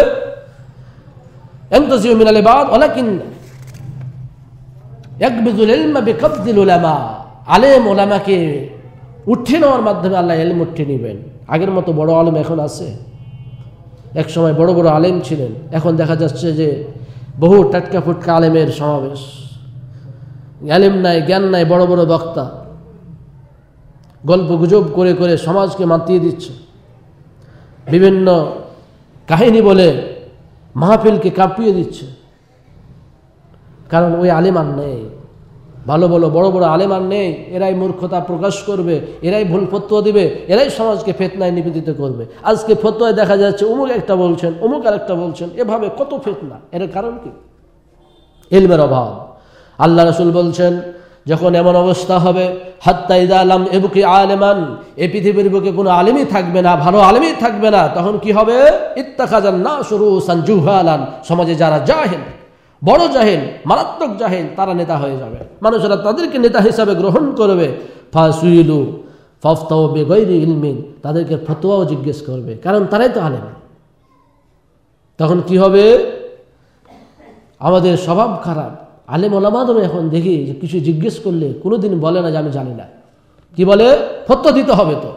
এমতজিউ মিনাল বাদ অলাকিন একবিদুল ইলমা বেকবদিল ওলামা আলেম ওলামাকে উঠিয়ে নেওয়ার মাধ্যমে আল্লাহ এলম উঠিয়ে নেবেন আগের মতো বড় আলম এখন আছে এক সময় বড় বড় আলেম ছিলেন এখন দেখা যাচ্ছে যে বহু টাটকা ফুটকা আলেমের সমাবেশ আলেম নাই জ্ঞান নাই বড় বড় বক্তা গল্প গুজব করে করে সমাজকে মাতিয়ে দিচ্ছে বিভিন্ন কাহিনী বলে মাহফিলকে কাঁপিয়ে দিচ্ছে কারণ ওই আলেম আর নেই ভালো ভালো বড় বড় আলেমান নেই এরাই মূর্খতা প্রকাশ করবে এরাই ভুল ফতোয়া দিবে এরাই সমাজকে ফেতনায় নিবেদিত করবে আজকে ফতোয়ায় দেখা যাচ্ছে অমুক একটা বলছেন অমুক আর একটা বলছেন এভাবে কত ফেতনা এর কারণ কি এলমের অভাব আল্লাহ রসুল বলছেন যখন এমন অবস্থা হবে আলম আলাম বুকে আলেমান এ পৃথিবীর বুকে কোনো আলেমই থাকবে না ভালো আলেমই থাকবে না তখন কি হবে ইত্তাখাজান না শুরু সানজুহা আলান সমাজে যারা জাহেল বড় জাহেল মারাত্মক জাহেল তারা নেতা হয়ে যাবে মানুষেরা তাদেরকে নেতা হিসাবে গ্রহণ করবে ফাসুইলু ফফতাও বেগৈরি ইলমিন তাদেরকে ফতোয়াও জিজ্ঞেস করবে কারণ তারাই তো আলেম তখন কি হবে আমাদের স্বভাব খারাপ আলেম ওলামাদেরও এখন দেখি যে কিছু জিজ্ঞেস করলে কোনো দিন বলে না যে আমি জানি না কি বলে ফত্য দিতে হবে তো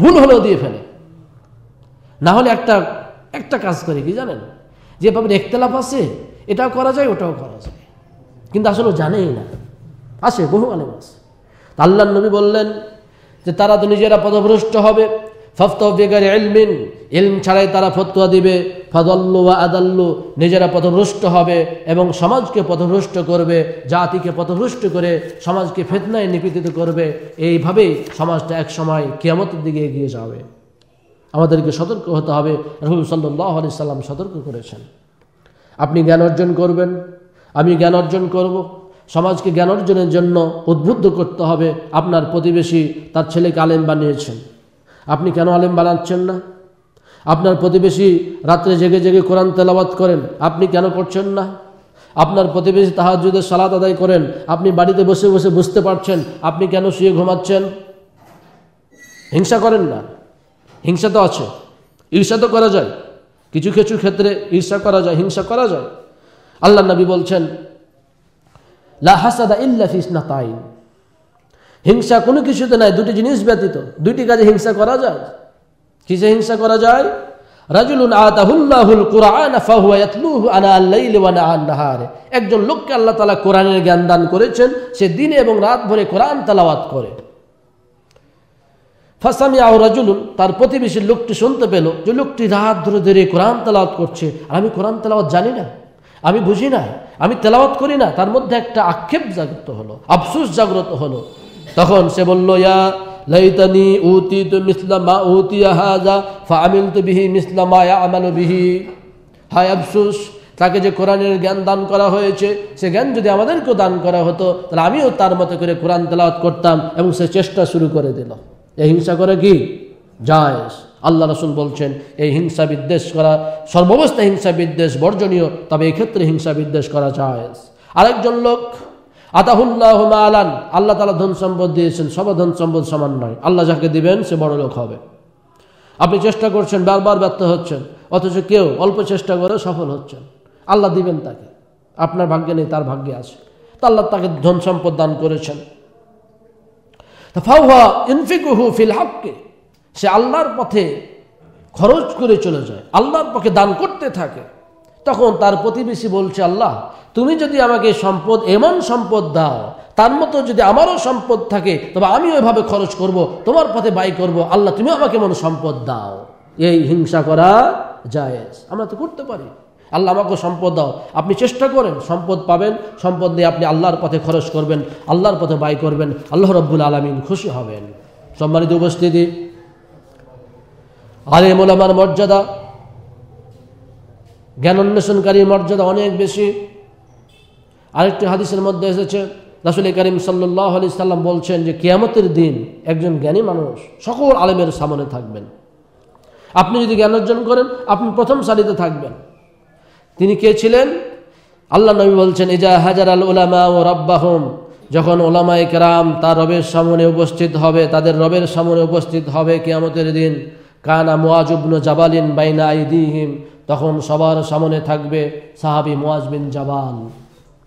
ভুল হলেও দিয়ে ফেলে না হলে একটা একটা কাজ করে কি জানেন যে ব্যাপারে একতলাপ আছে এটাও করা যায় ওটাও করা যায় কিন্তু আসলে জানেই না আসে বহু আলেম আছে আল্লাহ নবী বললেন যে তারা তো নিজেরা পদভ্রষ্ট হবে ফফতাহ বেগারে এলমিন এলম ছাড়াই তারা ফতুয়া দিবে ফদল্লু বা আদাল্লু নিজেরা পথভ্রষ্ট হবে এবং সমাজকে পথভ্রষ্ট করবে জাতিকে পথভ্রষ্ট করে সমাজকে ফেতনায় নিপীড়িত করবে এইভাবেই সমাজটা এক সময় কেয়ামতের দিকে এগিয়ে যাবে আমাদেরকে সতর্ক হতে হবে রহুল সাল্লাহ আলি সাল্লাম সতর্ক করেছেন আপনি জ্ঞান অর্জন করবেন আমি জ্ঞান অর্জন করব। সমাজকে জ্ঞান অর্জনের জন্য উদ্বুদ্ধ করতে হবে আপনার প্রতিবেশী তার ছেলেকে আলেম বানিয়েছেন আপনি কেন আলেম বানাচ্ছেন না আপনার প্রতিবেশী রাত্রে জেগে জেগে কোরআন তেলাবাত করেন আপনি কেন করছেন না আপনার প্রতিবেশী তাহাজুদের সালাদ আদায় করেন আপনি বাড়িতে বসে বসে বুঝতে পারছেন আপনি কেন শুয়ে ঘুমাচ্ছেন হিংসা করেন না হিংসা তো আছে ঈর্ষা তো করা যায় কিছু কিছু ক্ষেত্রে ঈর্ষা করা যায় হিংসা করা যায় আল্লাহ নবী বলছেন লা হাসাদা হিংসা কোনো কিছুতে নাই দুটি জিনিস ব্যতীত দুইটি কাজে হিংসা করা যায় কিসে হিংসা করা যায় রাজুলুন আনা একজন লোককে আল্লাহ কোরআনের জ্ঞান দান করেছেন সে দিনে এবং রাত ভরে কোরআন তালাওয়াত করে ফাসামি আহরাজুলুন তার প্রতিবেশীর লোকটি শুনতে পেল যে লোকটি রাত ধরে ধরে কোরআন তেলাওয়াত করছে আর আমি কোরআন তেলাওয়াত জানি না আমি বুঝি না আমি তেলাওয়াত করি না তার মধ্যে একটা আক্ষেপ জাগ্রত হলো আফসুস জাগ্রত হলো তখন সে বলল ইয়া লাইতানি উতি তু মিসলা মা উতি হাজা ফা আমিল তু বিহি মিসলা ইয়া আমালু বিহি হায় আফসুস তাকে যে কোরআনের জ্ঞান দান করা হয়েছে সে জ্ঞান যদি আমাদেরকেও দান করা হতো তাহলে আমিও তার মতো করে কোরআন তেলাওয়াত করতাম এবং সে চেষ্টা শুরু করে দিল এই হিংসা করে কি যায় আল্লাহ রসুল বলছেন এই হিংসা বিদ্বেষ করা সর্ববস্থা হিংসা বিদ্বেষ বর্জনীয় তবে এক্ষেত্রে হিংসা বিদ্বেষ করা যায় আরেকজন লোক আতাহুল্লাহ আলান আল্লাহ তালা ধন সম্পদ দিয়েছেন সব ধন সম্পদ সমান নয় আল্লাহ যাকে দিবেন সে বড় লোক হবে আপনি চেষ্টা করছেন বারবার ব্যর্থ হচ্ছেন অথচ কেউ অল্প চেষ্টা করে সফল হচ্ছেন আল্লাহ দিবেন তাকে আপনার ভাগ্যে নেই তার ভাগ্যে আছে তা আল্লাহ তাকে ধন সম্পদ দান করেছেন ইনফিকুহু ফিল সে আল্লাহর পথে খরচ করে চলে যায় আল্লাহর পক্ষে দান করতে থাকে তখন তার প্রতিবেশী বলছে আল্লাহ তুমি যদি আমাকে সম্পদ এমন সম্পদ দাও তার মতো যদি আমারও সম্পদ থাকে তবে আমি ওইভাবে খরচ করব তোমার পথে বাই করব আল্লাহ তুমি আমাকে এমন সম্পদ দাও এই হিংসা করা যায় আমরা তো করতে পারি আল্লাহ আমাকে সম্পদ দাও আপনি চেষ্টা করেন সম্পদ পাবেন সম্পদ নিয়ে আপনি আল্লাহর পথে খরচ করবেন আল্লাহর পথে ব্যয় করবেন আল্লাহ রব্বুল আলমিন খুশি হবেন সম্মানিত উপস্থিতি আলে মোলামার মর্যাদা জ্ঞান অন্বেষণকারীর মর্যাদা অনেক বেশি আরেকটি হাদিসের মধ্যে এসেছে রাসুল করিম সাল্লাহ আলি সাল্লাম বলছেন যে কিয়ামতের দিন একজন জ্ঞানী মানুষ সকল আলেমের সামনে থাকবেন আপনি যদি জ্ঞান অর্জন করেন আপনি প্রথম সারিতে থাকবেন তিনি কে ছিলেন আল্লাহ নবী বলছেন এজা হাজার আল ওলামা ও রব্বাহম যখন ওলামায় কেরাম তার রবের সামনে উপস্থিত হবে তাদের রবের সামনে উপস্থিত হবে কেয়ামতের দিন কানা মোয়াজুবন জাবালিন বাইনা ইদিহিম তখন সবার সামনে থাকবে সাহাবি মোয়াজবিন জাবাল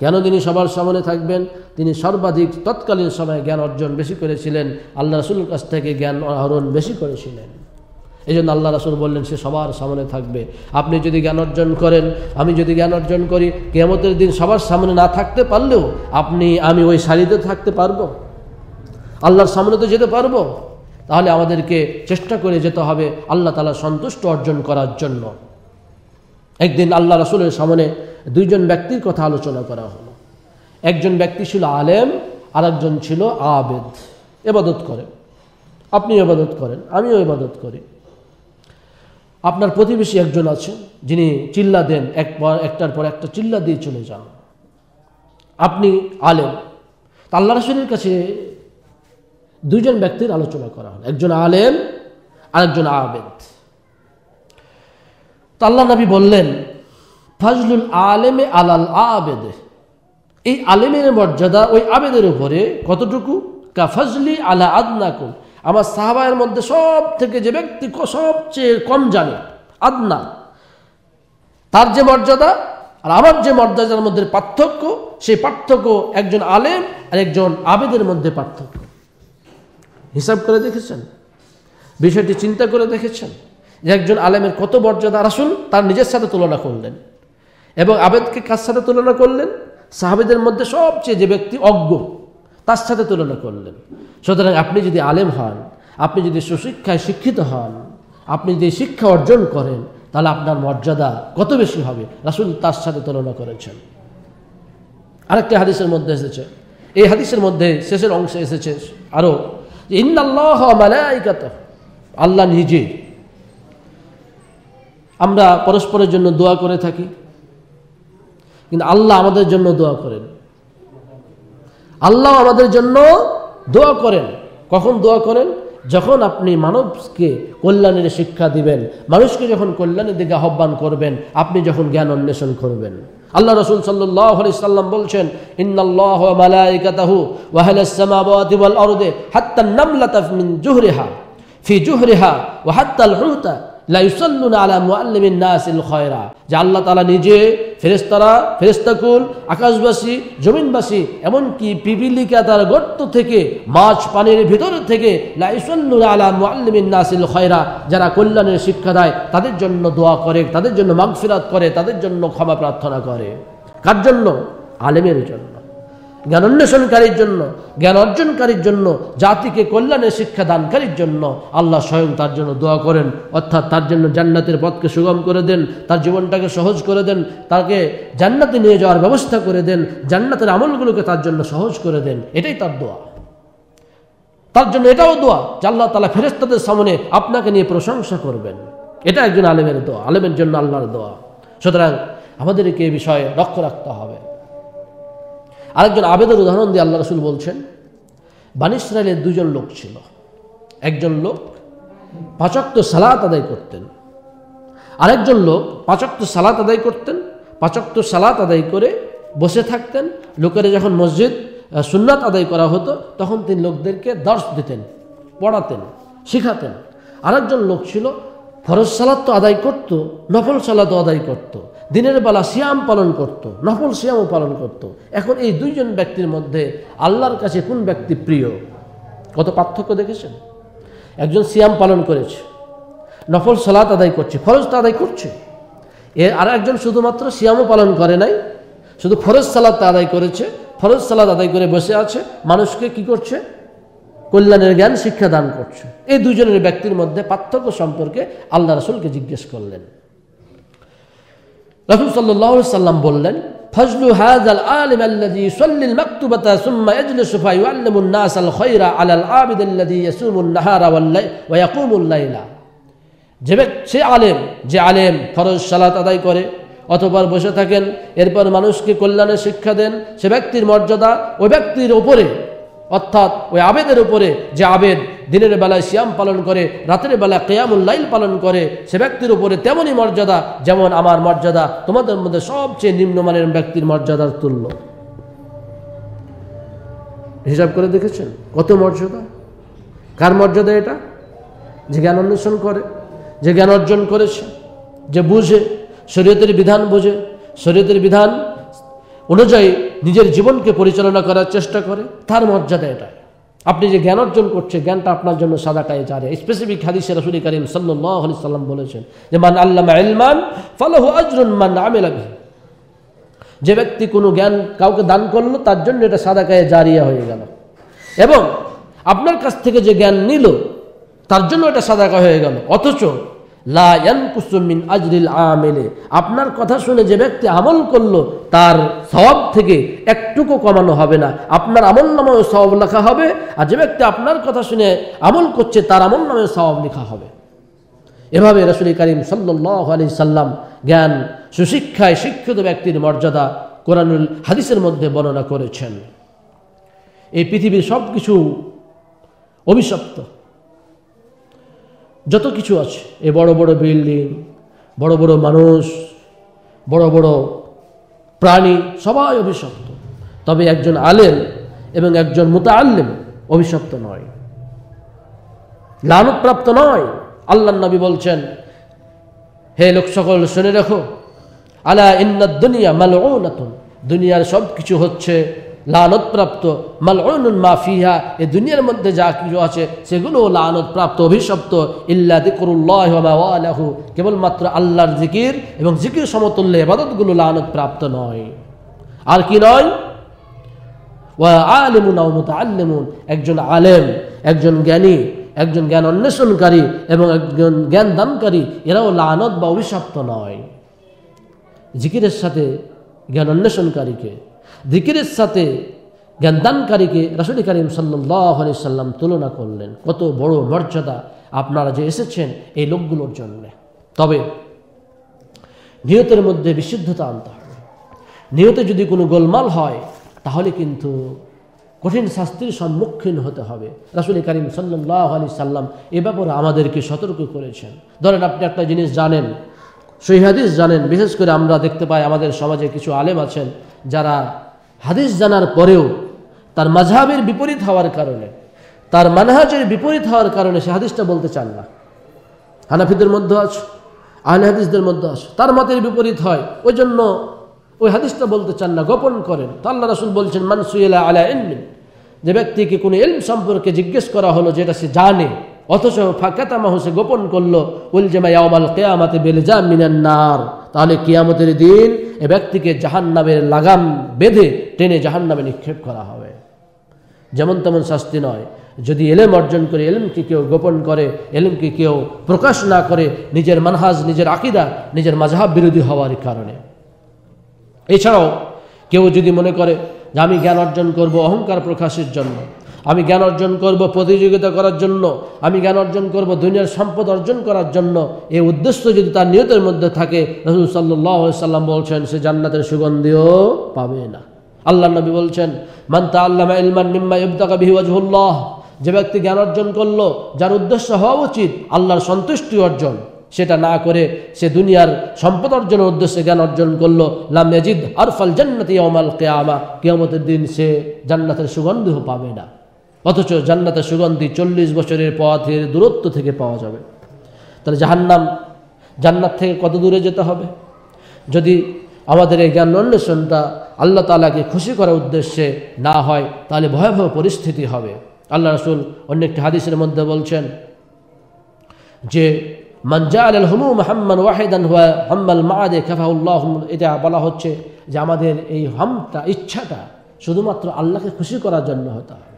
কেন তিনি সবার সামনে থাকবেন তিনি সর্বাধিক তৎকালীন সময়ে জ্ঞান অর্জন বেশি করেছিলেন আল্লাহ রসুল কাছ থেকে জ্ঞান আহরণ বেশি করেছিলেন এই জন্য আল্লাহ রাসুল বললেন সে সবার সামনে থাকবে আপনি যদি জ্ঞান অর্জন করেন আমি যদি জ্ঞান অর্জন করি কেমতের দিন সবার সামনে না থাকতে পারলেও আপনি আমি ওই সারিতে থাকতে পারবো আল্লাহর সামনে তো যেতে পারবো তাহলে আমাদেরকে চেষ্টা করে যেতে হবে আল্লাহ তালা সন্তুষ্ট অর্জন করার জন্য একদিন আল্লাহ রাসুলের সামনে দুইজন ব্যক্তির কথা আলোচনা করা হলো একজন ব্যক্তি ছিল আলেম আর একজন ছিল আবেদ এবাদত করে আপনি এবাদত করেন আমিও এবাদত করি আপনার প্রতিবেশী একজন আছে যিনি চিল্লা দেন এক একটার পর একটা চিল্লা দিয়ে চলে যান আপনি আলেম তা আল্লাহ রসুলের কাছে দুইজন ব্যক্তির আলোচনা করা হল একজন আলেম আর একজন আবেদ তা আল্লাহ নবী বললেন ফাজলুল আলেমে আলাল আবেদে এই আলেমের মর্যাদা ওই আবেদের উপরে কতটুকু কা ফাজলি আলা আদনাকুম আমার সাহাবায়ের মধ্যে সব থেকে যে ব্যক্তি সবচেয়ে কম জানে আদনা তার যে মর্যাদা আর আমার যে মর্যাদার মধ্যে পার্থক্য সেই পার্থক্য একজন আলেম আর একজন আবেদের মধ্যে পার্থক্য হিসাব করে দেখেছেন বিষয়টি চিন্তা করে দেখেছেন যে একজন আলেমের কত মর্যাদা আসুন তার নিজের সাথে তুলনা করলেন এবং আবেদকে কার সাথে তুলনা করলেন সাহাবেদের মধ্যে সবচেয়ে যে ব্যক্তি অজ্ঞ তার সাথে তুলনা করলেন সুতরাং আপনি যদি আলেম হন আপনি যদি সুশিক্ষায় শিক্ষিত হন আপনি যদি শিক্ষা অর্জন করেন তাহলে আপনার মর্যাদা কত বেশি হবে রাসুল তার সাথে তুলনা করেছেন আরেকটি হাদিসের মধ্যে এসেছে এই হাদিসের মধ্যে শেষের অংশে এসেছে আরও ইন্দাল্লাহ মালাইকাত আল্লাহ নিজে আমরা পরস্পরের জন্য দোয়া করে থাকি কিন্তু আল্লাহ আমাদের জন্য দোয়া করেন আল্লাহ আমাদের জন্য দোয়া করেন কখন দোয়া করেন যখন আপনি মানবকে কল্যাণের শিক্ষা দিবেন মানুষকে যখন কল্যাণের দিকে আহ্বান করবেন আপনি যখন জ্ঞান অন্বেষণ করবেন আল্লাহ রসুল সাল্লাম বলছেন ইন্নাল্লাহ মালাইকাতাহু ওয়াহলাসসামাওয়াতি ফি হুতা আলা নিজে ফেরেস্তাকুল জমিনবাসী এমনকি তার গর্ত থেকে মাছ পানির থেকে আলা যারা কল্যাণের শিক্ষা দেয় তাদের জন্য দোয়া করে তাদের জন্য মাগফিরাত করে তাদের জন্য ক্ষমা প্রার্থনা করে কার জন্য আলেমের জন্য জ্ঞান অন্বেষণকারীর জন্য জ্ঞান অর্জনকারীর জন্য জাতিকে কল্যাণের শিক্ষা দানকারীর জন্য আল্লাহ স্বয়ং তার জন্য দোয়া করেন অর্থাৎ তার জন্য জান্নাতের পথকে সুগম করে দেন তার জীবনটাকে সহজ করে দেন তাকে জান্নাতে নিয়ে যাওয়ার ব্যবস্থা করে দেন জান্নাতের আমলগুলোকে তার জন্য সহজ করে দেন এটাই তার দোয়া তার জন্য এটাও দোয়া যে আল্লাহ তালা ফেরেস্তাদের সামনে আপনাকে নিয়ে প্রশংসা করবেন এটা একজন আলেমের দোয়া আলেমের জন্য আল্লাহর দোয়া সুতরাং আমাদেরকে এ বিষয়ে লক্ষ্য রাখতে হবে আরেকজন আবেদের উদাহরণ দিয়ে আল্লাহ রসুল বলছেন বান দুজন লোক ছিল একজন লোক পাঁচক্ত সালাত আদায় করতেন আরেকজন লোক পাঁচক্ত সালাত আদায় করতেন পাঁচক্ত সালাত আদায় করে বসে থাকতেন লোকেরা যখন মসজিদ সুন্নাত আদায় করা হতো তখন তিনি লোকদেরকে দর্শ দিতেন পড়াতেন শিখাতেন আরেকজন লোক ছিল ফরজ সালাদ তো আদায় করত নফল সালাদও আদায় করত দিনের বেলা সিয়াম পালন করত নফল সিয়ামও পালন করত এখন এই দুইজন ব্যক্তির মধ্যে আল্লাহর কাছে কোন ব্যক্তি প্রিয় কত পার্থক্য দেখেছেন একজন সিয়াম পালন করেছে নফল সালাদ আদায় করছে ফরজ তো আদায় করছে এর আর একজন শুধুমাত্র সিয়ামও পালন করে নাই শুধু ফরজ সালাদ আদায় করেছে ফরজ সালাদ আদায় করে বসে আছে মানুষকে কি করছে কল্যাণের জ্ঞান শিক্ষা দান করছো এই দুজনের ব্যক্তির মধ্যে পার্থক্য সম্পর্কে আল্লাহ রসুলকে জিজ্ঞেস করলেন রসুল সাল্লাহ সাল্লাম বললেন ফজলু هذا العالم الذي يصلي المكتوبة ثم يجلس فيعلم الناس الخير على العابد الذي يصوم النهار ويقوم الليل যে সে আলেম যে আলেম ফরজ সালাত আদায় করে অতপর বসে থাকেন এরপর মানুষকে কল্যাণের শিক্ষা দেন সে ব্যক্তির মর্যাদা ওই ব্যক্তির ওপরে অর্থাৎ ওই আবেদের উপরে যে আবেদ দিনের বেলায় শ্যাম পালন করে রাতের বেলা লাইল পালন করে সে ব্যক্তির উপরে তেমনই মর্যাদা যেমন আমার মর্যাদা তোমাদের মধ্যে সবচেয়ে নিম্নমানের ব্যক্তির মর্যাদার তুল্য হিসাব করে দেখেছেন কত মর্যাদা কার মর্যাদা এটা যে জ্ঞান অন্বেষণ করে যে জ্ঞান অর্জন করেছে যে বুঝে শরীয়তের বিধান বুঝে শরীয়তের বিধান অনুযায়ী নিজের জীবনকে পরিচালনা করার চেষ্টা করে তার মর্যাদা এটা আপনি যে জ্ঞান অর্জন করছে জ্ঞানটা আপনার জন্য সাদাটায় জারে স্পেসিফিক হাদিসে রসুলি করিম সাল্লাহ সাল্লাম বলেছেন যে মান আল্লামা ইলমান ফালাহ আজরুন মান আমেলাবি যে ব্যক্তি কোনো জ্ঞান কাউকে দান করলো তার জন্য এটা কায়ে জারিয়া হয়ে গেল এবং আপনার কাছ থেকে যে জ্ঞান নিল তার জন্য এটা সাদাকা হয়ে গেল অথচ লায়ানকুসুমিন আজরিল আমেলে আপনার কথা শুনে যে ব্যক্তি আমল করলো তার স্বভাব থেকে একটুকু কমানো হবে না আপনার আমল নামে স্বভাব লেখা হবে আর যে ব্যক্তি আপনার কথা শুনে আমল করছে তার আমল নামে স্বভাব লেখা হবে এভাবে রসুল করিম সাল্লি সাল্লাম জ্ঞান সুশিক্ষায় শিক্ষিত ব্যক্তির মর্যাদা কোরআনুল হাদিসের মধ্যে বর্ণনা করেছেন এই পৃথিবীর সব কিছু অভিশপ্ত যত কিছু আছে এ বড় বড় বিল্ডিং বড় বড় মানুষ বড় বড় প্রাণী সবাই অভিশপ্ত তবে একজন আলেম এবং একজন মোতা আল্লেম অভিশপ্ত নয় লালনপ্রাপ্ত নয় আল্লাহ নবী বলছেন হে লোক সকল শুনে রেখো আলা ইন্নাদ দুনিয়া মালও দুনিয়ার সব কিছু হচ্ছে লালতপ্রাপ্ত মালউনুল মাফিহা এ দুনিয়ার মধ্যে যা কিছু আছে সেগুলোও লালতপ্রাপ্ত অভিশপ্ত ইল্লা দিকরুল্লাহ কেবলমাত্র আল্লাহর জিকির এবং জিকির সমতুল্য এবাদতগুলো লালতপ্রাপ্ত নয় আর কি নয় আলেমুন আলিমুন আল্লেমুন একজন আলেম একজন জ্ঞানী একজন জ্ঞান অন্বেষণকারী এবং একজন জ্ঞান দানকারী এরাও লানত বা অভিশপ্ত নয় জিকিরের সাথে জ্ঞান অন্বেষণকারীকে দিকিরের সাথে জ্ঞানদানকারীকে রাসুল করিম সাল্লি সাল্লাম তুলনা করলেন কত বড় মর্যাদা আপনারা যে এসেছেন এই লোকগুলোর জন্য তবে নিয়তের মধ্যে বিশুদ্ধতা আনতে হবে নিয়তে যদি কোনো গোলমাল হয় তাহলে কিন্তু কঠিন শাস্তির সম্মুখীন হতে হবে রাসুল করিম সাল্লাহ আলি সাল্লাম এ ব্যাপারে আমাদেরকে সতর্ক করেছেন ধরেন আপনি একটা জিনিস জানেন সহিহাদিস জানেন বিশেষ করে আমরা দেখতে পাই আমাদের সমাজে কিছু আলেম আছেন যারা হাদিস জানার পরেও তার মাঝহাবের বিপরীত হওয়ার কারণে তার মানহাজের বিপরীত হওয়ার কারণে সে হাদিসটা বলতে চান না হানাফিদের মধ্যে আছে আহলে হাদিসদের মধ্যে আছে তার মতের বিপরীত হয় ওই জন্য ওই হাদিসটা বলতে চান না গোপন করেন তো আল্লাহ রাসুল বলছেন মানসুয়েলা আলা ইলমিন যে ব্যক্তিকে কোনো এলম সম্পর্কে জিজ্ঞেস করা হলো যেটা সে জানে অথচ ফাঁকাতামা সে গোপন করলো উলজামা ইয়ামাল কেয়ামাতে বেলে যা মিনান্নার তাহলে কিয়ামতের দিন এ ব্যক্তিকে জাহান নামের লাগাম বেঁধে টেনে জাহান নামে নিক্ষেপ করা হবে যেমন তেমন শাস্তি নয় যদি এলেম অর্জন করে এলেমকে কেউ গোপন করে এলেমকে কেউ প্রকাশ না করে নিজের মানহাজ নিজের আকিদা নিজের মাঝহাব বিরোধী হওয়ার কারণে এছাড়াও কেউ যদি মনে করে যে আমি জ্ঞান অর্জন করব অহংকার প্রকাশের জন্য আমি জ্ঞান অর্জন করব প্রতিযোগিতা করার জন্য আমি জ্ঞান অর্জন করব দুনিয়ার সম্পদ অর্জন করার জন্য এই উদ্দেশ্য যদি তার নিয়তের মধ্যে থাকে রসুল সাল্লাহ সাল্লাম বলছেন সে জান্নাতের সুগন্ধিও পাবে না আল্লাহ নবী বলছেন মান্তা আল্লাহ ইলমান নিম্মা ইবতাকা বিহিওয়াজহুল্লাহ যে ব্যক্তি জ্ঞান অর্জন করলো যার উদ্দেশ্য হওয়া উচিত আল্লাহর সন্তুষ্টি অর্জন সেটা না করে সে দুনিয়ার সম্পদ অর্জনের উদ্দেশ্যে জ্ঞান অর্জন করলো লাম মেজিদ আরফাল জান্নাতি অমাল কেয়ামা কেয়ামতের দিন সে জান্নাতের সুগন্ধ পাবে না অথচ জান্নাতের সুগন্ধি চল্লিশ বছরের পথের দূরত্ব থেকে পাওয়া যাবে তাহলে জাহান্নাম জান্নাত থেকে কত দূরে যেতে হবে যদি আমাদের এই জ্ঞান অন্বেষণটা আল্লাহ তালাকে খুশি করার উদ্দেশ্যে না হয় তাহলে ভয়াবহ পরিস্থিতি হবে আল্লাহ রসুল অন্য একটি হাদিসের মধ্যে বলছেন যে মঞ্জাল আল হুমু হাম্মান ওয়াহেদান হুয়া হাম্মাল মাদে খেফাউল্লাহ এটা বলা হচ্ছে যে আমাদের এই হামটা ইচ্ছাটা শুধুমাত্র আল্লাহকে খুশি করার জন্য হতে হবে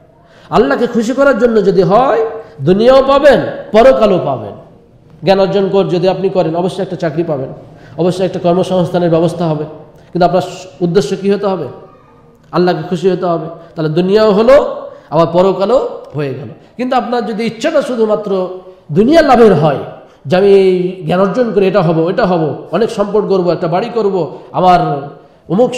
আল্লাহকে খুশি করার জন্য যদি হয় দুনিয়াও পাবেন পরকালও পাবেন জ্ঞান অর্জন কর যদি আপনি করেন অবশ্যই একটা চাকরি পাবেন অবশ্যই একটা কর্মসংস্থানের ব্যবস্থা হবে কিন্তু আপনার উদ্দেশ্য কী হতে হবে আল্লাহকে খুশি হতে হবে তাহলে দুনিয়াও হলো আবার পরকালও হয়ে গেল কিন্তু আপনার যদি ইচ্ছাটা শুধুমাত্র দুনিয়া লাভের হয় যে আমি জ্ঞান অর্জন করে এটা হব এটা হব অনেক সম্পদ করব একটা বাড়ি করব আমার অমুক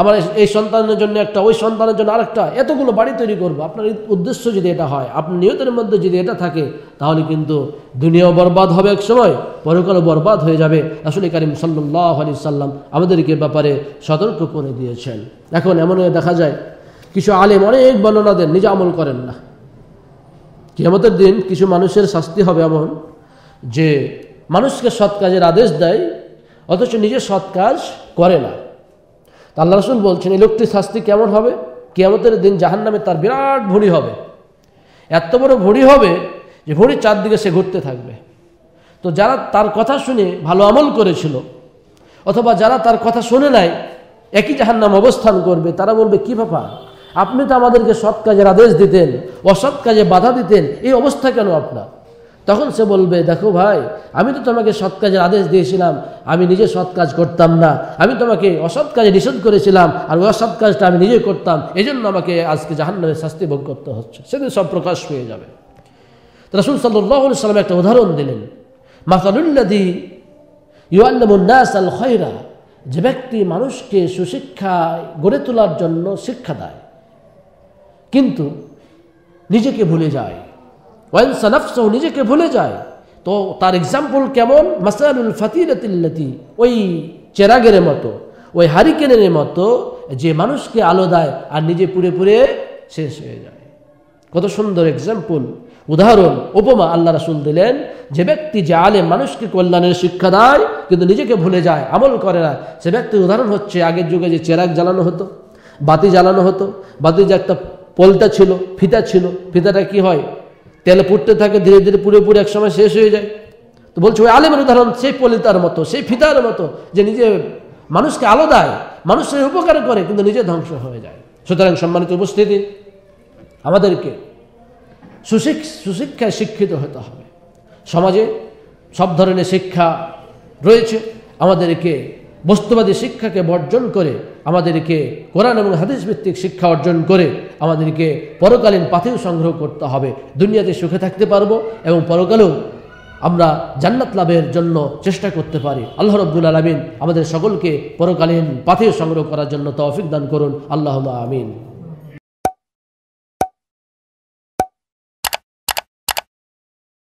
আমার এই সন্তানের জন্য একটা ওই সন্তানের জন্য আরেকটা এতগুলো বাড়ি তৈরি করবো আপনার উদ্দেশ্য যদি এটা হয় আপনার নিয়তের মধ্যে যদি এটা থাকে তাহলে কিন্তু দুনিয়াও বরবাদ হবে এক সময় পরকালও বরবাদ হয়ে যাবে আসলে কারিম সাল্লাহ আলি সাল্লাম আমাদেরকে ব্যাপারে সতর্ক করে দিয়েছেন এখন এমন দেখা যায় কিছু আলেম অনেক বর্ণনা দেন নিজে আমল করেন না কেমতের দিন কিছু মানুষের শাস্তি হবে এমন যে মানুষকে সৎ কাজের আদেশ দেয় অথচ নিজে সৎ কাজ করে না আল্লাহ রসুল বলছেন এই লোকটির শাস্তি কেমন হবে কেমতের দিন জাহান নামে তার বিরাট ভড়ি হবে এত বড় ভড়ি হবে যে ভুঁড়ির চারদিকে সে ঘুরতে থাকবে তো যারা তার কথা শুনে ভালো আমল করেছিল অথবা যারা তার কথা শুনে নাই একই জাহান্নাম অবস্থান করবে তারা বলবে কি ব্যাপার আপনি তো আমাদেরকে সৎ কাজের আদেশ দিতেন অসৎ কাজে বাধা দিতেন এই অবস্থা কেন আপনার তখন সে বলবে দেখো ভাই আমি তো তোমাকে সৎ কাজের আদেশ দিয়েছিলাম আমি নিজে সৎ কাজ করতাম না আমি তোমাকে অসৎ কাজে নিষেধ করেছিলাম আর অসৎ কাজটা আমি নিজে করতাম এই জন্য আমাকে আজকে জাহান্নামে শাস্তি ভোগ করতে হচ্ছে সেদিন সব প্রকাশ হয়ে যাবে রসুল সাল্লাহ সাল্লাম একটা উদাহরণ দিলেন মাসালুল্লাদি ইউআল্লামুন্নাস আল খয়রা যে ব্যক্তি মানুষকে সুশিক্ষায় গড়ে তোলার জন্য শিক্ষা দেয় কিন্তু নিজেকে ভুলে যায় ওয়েন সানাফসহ নিজেকে ভুলে যায় তো তার এক্সাম্পল কেমন মাসালুল ফাতিরাতিল্লাতি ওই চেরাগের মতো ওই হারিকেনের মতো যে মানুষকে আলো দেয় আর নিজে পুরে পুরে শেষ হয়ে যায় কত সুন্দর এক্সাম্পল উদাহরণ উপমা আল্লাহ রাসুল দিলেন যে ব্যক্তি যে আলে মানুষকে কল্যাণের শিক্ষা দেয় কিন্তু নিজেকে ভুলে যায় আমল করে না সে ব্যক্তির উদাহরণ হচ্ছে আগের যুগে যে চেরাগ জ্বালানো হতো বাতি জ্বালানো হতো বাতি যে একটা পলতা ছিল ফিতা ছিল ফিতাটা কি হয় তেলে পুড়তে থাকে ধীরে ধীরে পুরে পুরে সময় শেষ হয়ে যায় তো বলছে ওই আলেমের উদাহরণ সেই পলিতার মতো সেই ফিতার মতো যে নিজে মানুষকে আলো দেয় মানুষের উপকার করে কিন্তু নিজে ধ্বংস হয়ে যায় সুতরাং সম্মানিত উপস্থিতি আমাদেরকে সুশিক সুশিক্ষায় শিক্ষিত হতে হবে সমাজে সব ধরনের শিক্ষা রয়েছে আমাদেরকে বস্তুবাদী শিক্ষাকে বর্জন করে আমাদেরকে কোরআন এবং হাদিস ভিত্তিক শিক্ষা অর্জন করে আমাদেরকে পরকালীন পাথেও সংগ্রহ করতে হবে দুনিয়াতে সুখে থাকতে পারবো এবং পরকালেও আমরা জান্নাত লাভের জন্য চেষ্টা করতে পারি আল্লাহ রব্বুল আলমিন আমাদের সকলকে পরকালীন পাথেও সংগ্রহ করার জন্য তৌফিক দান করুন আল্লাহ আমিন